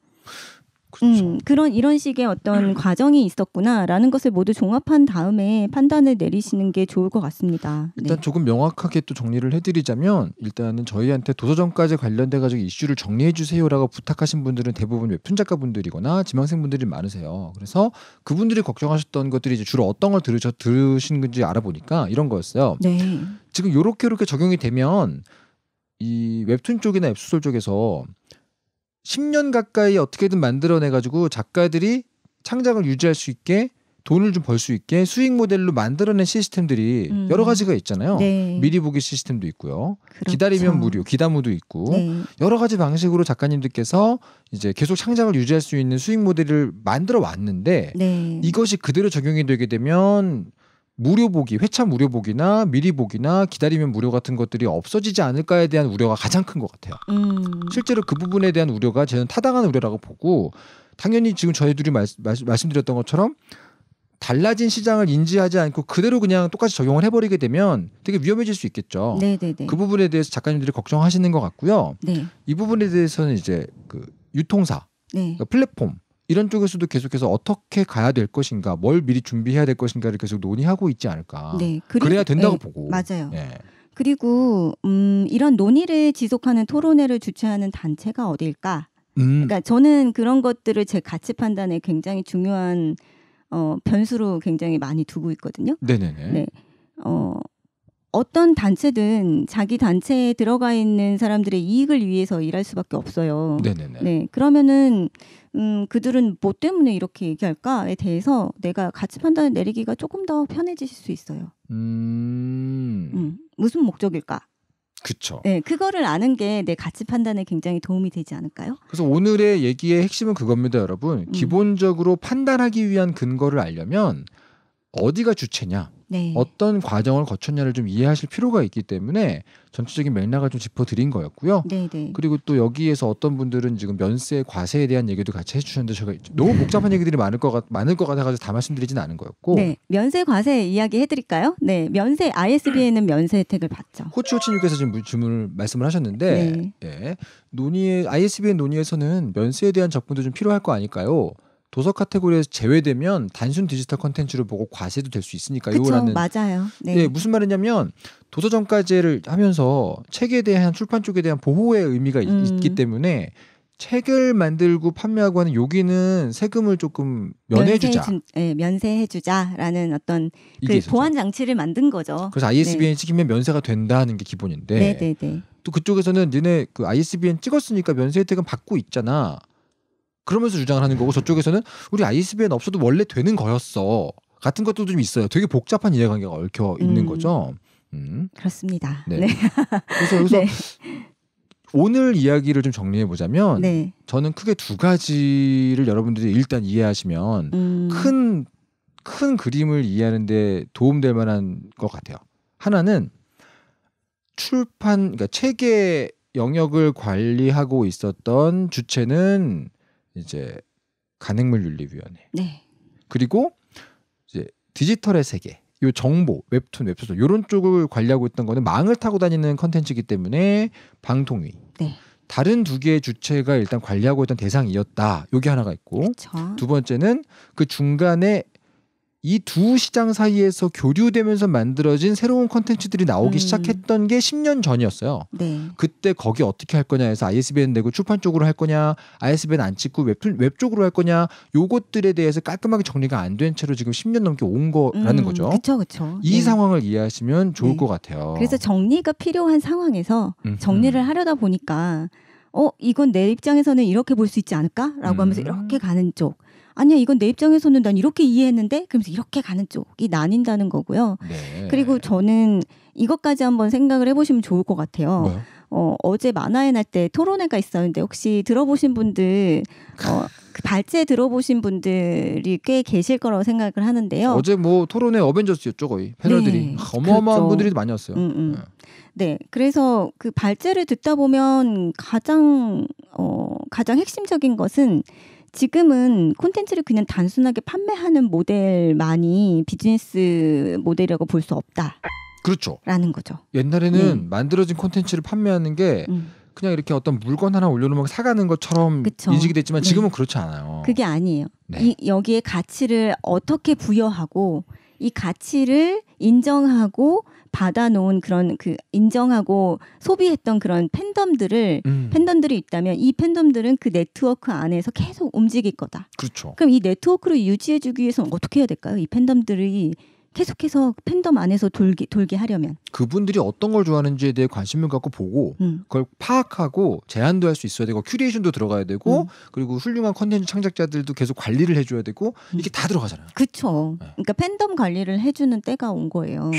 그렇죠. 음, 그런 이런 식의 어떤 과정이 있었구나라는 것을 모두 종합한 다음에 판단을 내리시는 게 좋을 것 같습니다. 일단 네. 조금 명확하게 또 정리를 해드리자면 일단은 저희한테 도서전까지 관련돼 가지고 이슈를 정리해 주세요라고 부탁하신 분들은 대부분 웹툰 작가분들이거나 지망생분들이 많으세요. 그래서 그분들이 걱정하셨던 것들이 이제 주로 어떤 걸 들으셔 들으신 건지 알아보니까 이런 거였어요. 네. 지금 요렇게 요렇게 적용이 되면 이 웹툰 쪽이나 앱소설 쪽에서 10년 가까이 어떻게든 만들어내가지고 작가들이 창작을 유지할 수 있게 돈을 좀 벌 수 있게 수익 모델로 만들어낸 시스템들이 음. 여러 가지가 있잖아요. 네. 미리 보기 시스템도 있고요. 그렇죠. 기다리면 무료, 기다무도 있고 네. 여러 가지 방식으로 작가님들께서 이제 계속 창작을 유지할 수 있는 수익 모델을 만들어 왔는데 네. 이것이 그대로 적용이 되게 되면 무료 보기, 회차 무료 보기나 미리 보기나 기다리면 무료 같은 것들이 없어지지 않을까에 대한 우려가 가장 큰 것 같아요. 음. 실제로 그 부분에 대한 우려가 저는 타당한 우려라고 보고 당연히 지금 저희들이 말, 말, 말씀드렸던 것처럼 달라진 시장을 인지하지 않고 그대로 그냥 똑같이 적용을 해버리게 되면 되게 위험해질 수 있겠죠. 네네네. 그 부분에 대해서 작가님들이 걱정하시는 것 같고요. 네. 이 부분에 대해서는 이제 그 유통사, 네. 그러니까 플랫폼 이런 쪽에서도 계속해서 어떻게 가야 될 것인가, 뭘 미리 준비해야 될 것인가를 계속 논의하고 있지 않을까. 네, 그리고, 그래야 된다고 네, 보고. 맞아요. 네. 그리고 음, 이런 논의를 지속하는 토론회를 주최하는 단체가 어디일까? 음. 그러니까 저는 그런 것들을 제 가치 판단에 굉장히 중요한 어, 변수로 굉장히 많이 두고 있거든요. 네네네. 네. 어, 어떤 단체든 자기 단체에 들어가 있는 사람들의 이익을 위해서 일할 수밖에 없어요. 네네네. 네. 그러면은 음, 그들은 뭐 때문에 이렇게 얘기할까에 대해서 내가 가치 판단을 내리기가 조금 더 편해지실 수 있어요. 음. 음 무슨 목적일까? 그쵸. 네, 그거를 아는 게 내 가치 판단에 굉장히 도움이 되지 않을까요? 그래서 오늘의 얘기의 핵심은 그겁니다, 여러분. 음. 기본적으로 판단하기 위한 근거를 알려면 어디가 주체냐, 네. 어떤 과정을 거쳤냐를 좀 이해하실 필요가 있기 때문에 전체적인 맥락을 좀 짚어드린 거였고요. 네네. 네. 그리고 또 여기에서 어떤 분들은 지금 면세 과세에 대한 얘기도 같이 해주셨는데 제가 너무 복잡한 얘기들이 많을 것 같, 많을 것같아서다 말씀드리진 않은 거였고. 네, 면세 과세 이야기 해드릴까요? 네, 면세 ISB에는 면세 혜택을 받죠. 호치호치님께서 지금 질문을 말씀을 하셨는데, 네. 예, 논의 ISBN 논의에서는 면세에 대한 접근도 좀 필요할 거 아닐까요? 도서 카테고리에서 제외되면 단순 디지털 콘텐츠로 보고 과세도 될 수 있으니까 그쵸, 요라는 맞아요. 네. 네. 무슨 말이냐면 도서정가제를 하면서 책에 대한 출판 쪽에 대한 보호의 의미가 음. 있기 때문에 책을 만들고 판매하고 하는 여기는 세금을 조금 면해주자. 면세해주, 네, 예, 면세해주자라는 어떤 그 보안 장치를 만든 거죠. 그래서 ISBN 네. 찍으면 면세가 된다는 게 기본인데. 네, 네, 네. 또 그쪽에서는 니네 그 ISBN 찍었으니까 면세 혜택은 받고 있잖아. 그러면서 주장을 하는 거고 저쪽에서는 우리 ISBN 없어도 원래 되는 거였어. 같은 것도 좀 있어요. 되게 복잡한 이해관계가 얽혀 있는 음. 거죠. 음. 그렇습니다. 네. 네. 그래서 여기서 네. 오늘 이야기를 좀 정리해 보자면 네. 저는 크게 두 가지를 여러분들이 일단 이해하시면 음. 큰, 큰 그림을 이해하는데 도움될 만한 것 같아요. 하나는 출판, 그러니까 책의 영역을 관리하고 있었던 주체는 이제 간행물 윤리위원회. 네. 그리고 이제 디지털의 세계, 요 정보, 웹툰, 웹소설 요런 쪽을 관리하고 있던 거는 망을 타고 다니는 컨텐츠이기 때문에 방통위. 네. 다른 두 개의 주체가 일단 관리하고 있던 대상이었다. 요게 하나가 있고 그쵸. 두 번째는 그 중간에 이두 시장 사이에서 교류되면서 만들어진 새로운 컨텐츠들이 나오기 음. 시작했던 게 10년 전이었어요. 네. 그때 거기 어떻게 할 거냐 해서 ISBN 내고 출판 쪽으로 할 거냐, ISBN 안 찍고 웹, 웹 쪽으로 할 거냐, 요것들에 대해서 깔끔하게 정리가 안 된 채로 지금 10년 넘게 온 거라는 음. 거죠. 그렇죠, 그렇죠. 이 네. 상황을 이해하시면 좋을 네. 것 같아요. 그래서 정리가 필요한 상황에서 정리를 하려다 보니까 어 이건 내 입장에서는 이렇게 볼 수 있지 않을까라고 음. 하면서 이렇게 가는 쪽 아니야 이건 내 입장에서는 난 이렇게 이해했는데 그러면서 이렇게 가는 쪽이 나뉜다는 거고요. 네. 그리고 저는 이것까지 한번 생각을 해보시면 좋을 것 같아요. 뭐 어, 어제 만화의 날때 토론회가 있었는데 혹시 들어보신 분들 어, 그 발제 들어보신 분들이 꽤 계실 거라고 생각을 하는데요. 어제 뭐 토론회 어벤져스였죠 거의 패널들이 네, 아, 어마어마한 그렇죠. 분들이 많이 왔어요. 음, 음. 네. 네. 그래서 그 발제를 듣다 보면 가장 어, 가장 핵심적인 것은 지금은 콘텐츠를 그냥 단순하게 판매하는 모델만이 비즈니스 모델이라고 볼 수 없다. 그렇죠. 라는 거죠. 옛날에는 네. 만들어진 콘텐츠를 판매하는 게 음. 그냥 이렇게 어떤 물건 하나 올려놓으면 사가는 것처럼 그쵸. 인식이 됐지만 네. 지금은 네. 그렇지 않아요. 그게 아니에요. 네. 이, 여기에 가치를 어떻게 부여하고 이 가치를 인정하고 받아놓은 그런 그 인정하고 소비했던 그런 팬덤들을 음. 팬덤들이 있다면 이 팬덤들은 그 네트워크 안에서 계속 움직일 거다. 그렇죠. 그럼 이 네트워크를 유지해주기 위해서는 어떻게 해야 될까요? 이 팬덤들이 계속해서 팬덤 안에서 돌게, 돌게 하려면 그분들이 어떤 걸 좋아하는지에 대해 관심을 갖고 보고 음. 그걸 파악하고 제안도 할 수 있어야 되고 큐레이션도 들어가야 되고 음. 그리고 훌륭한 컨텐츠 창작자들도 계속 관리를 해줘야 되고 음. 이게 다 들어가잖아요. 그렇죠. 네. 그러니까 팬덤 관리를 해주는 때가 온 거예요.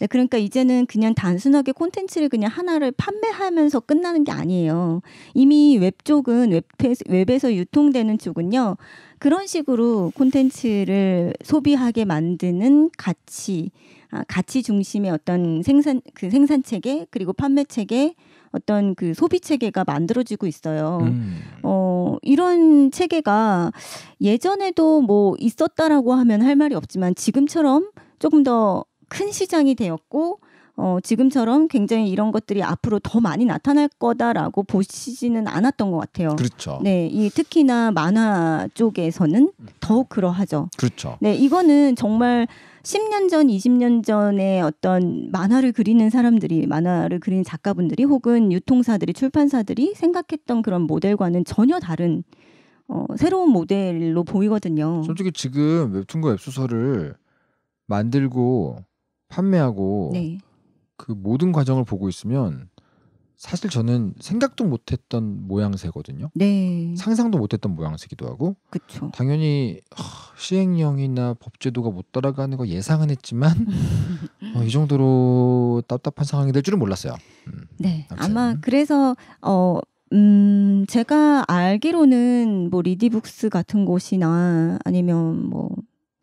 네, 그러니까 이제는 그냥 단순하게 콘텐츠를 그냥 하나를 판매하면서 끝나는 게 아니에요. 이미 웹 쪽은 웹, 웹에서 유통되는 쪽은요. 그런 식으로 콘텐츠를 소비하게 만드는 가치, 아, 가치 중심의 어떤 생산 그 생산 체계 그리고 판매 체계 어떤 그 소비 체계가 만들어지고 있어요. 음. 어, 이런 체계가 예전에도 뭐 있었다라고 하면 할 말이 없지만 지금처럼 조금 더 큰 시장이 되었고 어, 지금처럼 굉장히 이런 것들이 앞으로 더 많이 나타날 거다라고 보시지는 않았던 것 같아요. 그렇죠. 네, 이 특히나 만화 쪽에서는 더욱 그러하죠. 그렇죠. 네, 이거는 정말 10년 전, 20년 전에 어떤 만화를 그리는 사람들이, 만화를 그리는 작가분들이 혹은 유통사들이, 출판사들이 생각했던 그런 모델과는 전혀 다른 어, 새로운 모델로 보이거든요. 솔직히 지금 웹툰과 웹소설을 만들고 판매하고 네. 그 모든 과정을 보고 있으면 사실 저는 생각도 못했던 모양새거든요. 네. 상상도 못했던 모양새기도 하고. 그쵸. 당연히 어, 시행령이나 법제도가 못 따라가는 거 예상은 했지만 어, 이 정도로 답답한 상황이 될 줄은 몰랐어요. 음, 네. 아무튼. 아마 그래서 어. 음, 제가 알기로는 뭐 리디북스 같은 곳이나 아니면 뭐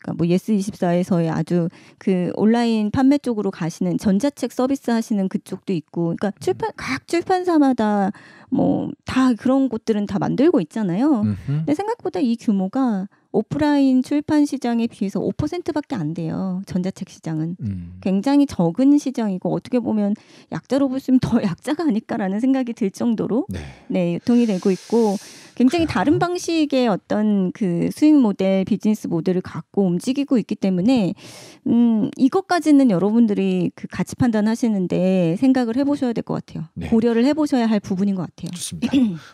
그러니까 뭐 예스24에서의 아주 그 온라인 판매 쪽으로 가시는 전자책 서비스 하시는 그쪽도 있고 그러니까 음. 출판 각 출판사마다 뭐 다 그런 곳들은 다 만들고 있잖아요. 음흠. 근데 생각보다 이 규모가 오프라인 출판 시장에 비해서 5%밖에 안 돼요. 전자책 시장은 음. 굉장히 적은 시장이고 어떻게 보면 약자로 볼수 있으면 더 약자가 아닐까라는 생각이 들 정도로 네, 네 유통이 되고 있고 굉장히 그래요. 다른 방식의 어떤 그 수익 모델, 비즈니스 모델을 갖고 움직이고 있기 때문에 음 이것까지는 여러분들이 그 가치 판단하시는데 생각을 해보셔야 될 것 같아요. 네. 고려를 해보셔야 할 부분인 것 같아요. 좋습니다.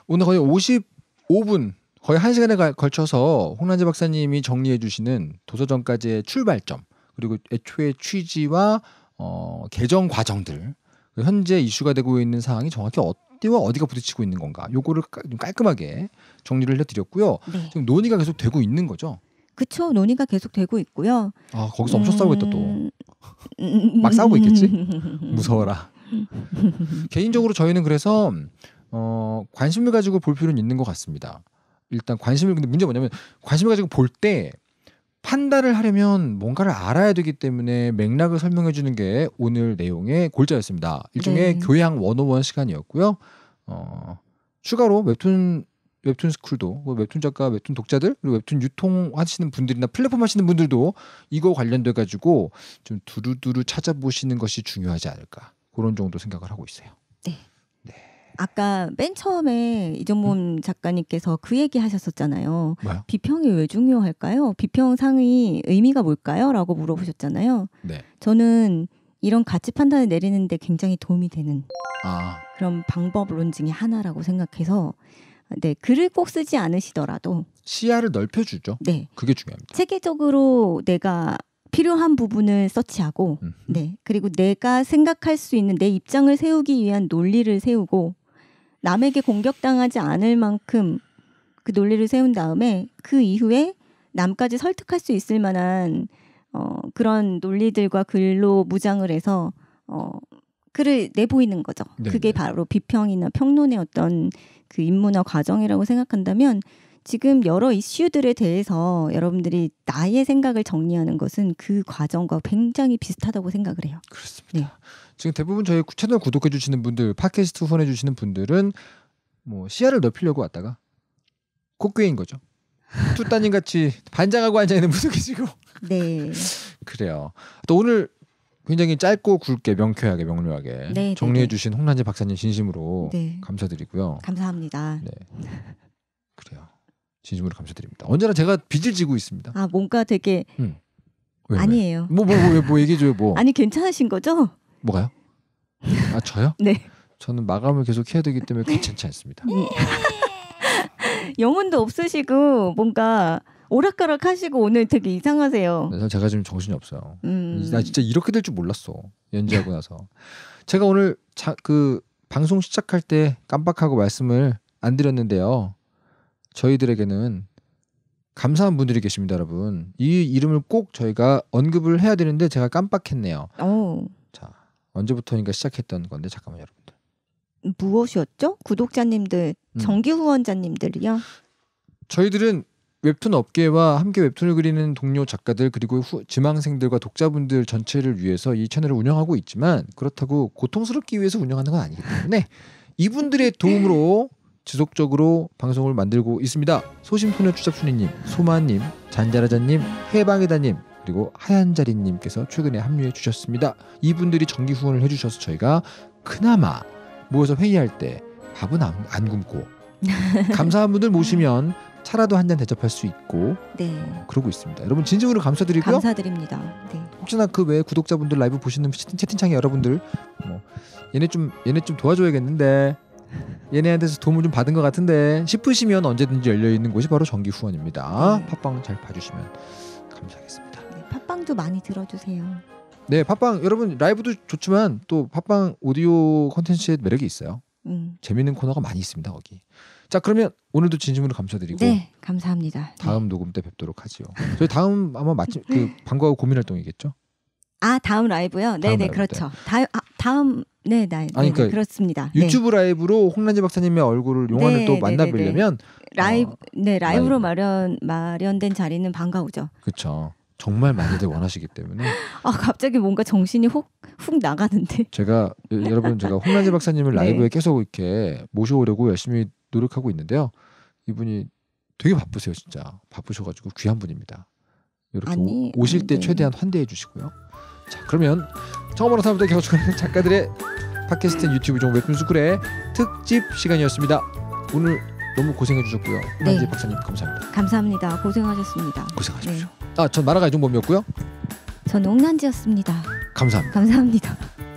오늘 거의 50 5분 거의 한 시간에 걸쳐서 홍란재 박사님이 정리해 주시는 도서전까지의 출발점 그리고 애초에 취지와 어, 개정 과정들 그 현재 이슈가 되고 있는 상황이 정확히 어디와 어디가 부딪히고 있는 건가 요거를 깔끔하게 정리를 해드렸고요 네. 지금 논의가 계속 되고 있는 거죠 그쵸 논의가 계속 되고 있고요 아 거기서 엄청 음... 싸우고 있다 또막 음. 싸우고 있겠지 무서워라 개인적으로 저희는 그래서 어, 관심을 가지고 볼 필요는 있는 것 같습니다 일단 관심을 근데 문제 뭐냐면 관심을 가지고 볼 때 판단을 하려면 뭔가를 알아야 되기 때문에 맥락을 설명해 주는 게 오늘 내용의 골자였습니다. 일종의 네. 교양 원오원 시간이었고요. 어, 추가로 웹툰 웹툰 스쿨도 뭐 웹툰 작가, 웹툰 독자들 그리고 웹툰 유통하시는 분들이나 플랫폼 하시는 분들도 이거 관련돼 가지고 좀 두루두루 찾아보시는 것이 중요하지 않을까 그런 정도 생각을 하고 있어요. 네. 아까 맨 처음에 이종범 음. 작가님께서 그 얘기 하셨었잖아요. 뭐요? 비평이 왜 중요할까요? 비평 상의 의미가 뭘까요? 라고 물어보셨잖아요. 네. 저는 이런 가치 판단을 내리는데 굉장히 도움이 되는 아. 그런 방법론 중의 하나라고 생각해서 네 글을 꼭 쓰지 않으시더라도 시야를 넓혀주죠. 네, 그게 중요합니다. 체계적으로 내가 필요한 부분을 서치하고, 음. 네 그리고 내가 생각할 수 있는 내 입장을 세우기 위한 논리를 세우고, 남에게 공격당하지 않을 만큼 그 논리를 세운 다음에 그 이후에 남까지 설득할 수 있을 만한 어, 그런 논리들과 글로 무장을 해서 어, 글을 내보이는 거죠. 네네. 그게 네. 바로 비평이나 평론의 어떤 그 인문화 과정이라고 생각한다면 지금 여러 이슈들에 대해서 여러분들이 나의 생각을 정리하는 것은 그 과정과 굉장히 비슷하다고 생각을 해요. 그렇습니다. 네. 지금 대부분 저희 채널 구독해 주시는 분들, 팟캐스트 후원해 주시는 분들은 뭐 시야를 넓히려고 왔다가 코끼인 거죠. 뚜따님 같이 반장하고 앉아 있는 분도 계시고. 네. 그래요. 또 오늘 굉장히 짧고 굵게 명쾌하게 명료하게 네, 정리해 네, 네. 주신 홍란재 박사님 진심으로 네. 감사드리고요. 감사합니다. 네. 그래요. 진심으로 감사드립니다. 언제나 제가 빚을 지고 있습니다. 아 뭔가 되게 음. 왜, 아니에요. 뭐 뭐뭐뭐 뭐, 뭐, 뭐 얘기해 줘요 뭐. 아니 괜찮으신 거죠? 뭐가요? 아 저요? 네. 저는 마감을 계속 해야 되기 때문에 괜찮지 않습니다. 네. 영혼도 없으시고 뭔가 오락가락 하시고 오늘 되게 이상하세요. 네, 제가 지금 정신이 없어요. 음. 나 진짜 이렇게 될 줄 몰랐어. 연주하고 나서. 제가 오늘 자, 그 방송 시작할 때 깜빡하고 말씀을 안 드렸는데요. 저희들에게는 감사한 분들이 계십니다, 여러분. 이 이름을 꼭 저희가 언급을 해야 되는데 제가 깜빡했네요. 오. 언제부터인가 시작했던 건데 잠깐만 여러분들. 무엇이었죠? 구독자님들, 음. 정기 후원자님들이요? 저희들은 웹툰 업계와 함께 웹툰을 그리는 동료 작가들 그리고 후, 지망생들과 독자분들 전체를 위해서 이 채널을 운영하고 있지만 그렇다고 고통스럽기 위해서 운영하는 건 아니기 때문에 이분들의 도움으로 지속적으로 방송을 만들고 있습니다. 소심소녀 추잡순이님, 소마님, 잔자라자님, 해방이다님, 그리고 하얀자리님께서 최근에 합류해 주셨습니다. 이분들이 정기 후원을 해주셔서 저희가 그나마 모여서 회의할 때 밥은 안, 안 굶고 감사한 분들 모시면 차라도 한 잔 대접할 수 있고 네. 어, 그러고 있습니다. 여러분 진심으로 감사드리고요. 감사드립니다. 네. 혹시나 그 외에 구독자분들 라이브 보시는 채팅, 창에 여러분들 뭐 얘네 좀 얘네 좀 도와줘야겠는데 얘네한테서 도움을 좀 받은 것 같은데 싶으시면 언제든지 열려 있는 곳이 바로 정기 후원입니다. 네. 팟빵 잘 봐주시면 감사하겠습니다. 팟빵도 많이 들어주세요. 네, 팟빵 여러분 라이브도 좋지만 또 팟빵 오디오 컨텐츠의 매력이 있어요. 음. 재밌는 코너가 많이 있습니다 거기. 자 그러면 오늘도 진심으로 감사드리고 네 감사합니다. 네. 다음 네. 녹음 때 뵙도록 하지요. 저희 다음 아마 마침 그 네. 방과후 고민 활동이겠죠? 아 다음 라이브요? 네네 네, 그렇죠. 때. 다, 아, 다음 네, 나, 아니, 네, 그러니까 그렇습니다. 유튜브 네. 라이브로 홍란지 박사님의 얼굴을 용안을 또 만나뵈려면 라이브 어, 네 라이브로 라이브. 마련 마련된 자리는 반가우죠. 그렇죠. 정말 많이들 원하시기 때문에 아 갑자기 뭔가 정신이 훅 훅 나가는데 제가 여러분 제가 홍란재 박사님을 네. 라이브에 계속 이렇게 모셔오려고 열심히 노력하고 있는데요 이분이 되게 바쁘세요 진짜 바쁘셔가지고 귀한 분입니다 이렇게 아니, 오, 실때 네. 최대한 환대해 주시고요 자 그러면 처음으로 사람들 계속하는 작가들의 팟캐스트 유튜브 종 웹툰스쿨의 특집 시간이었습니다 오늘 너무 고생해 주셨고요 홍란재 네. 박사님 감사합니다 감사합니다 고생하셨습니다 고생하십시오 네. 아전 마라가 이종범이었고요. 전 옥란지였습니다. 감사합니다. 감사합니다.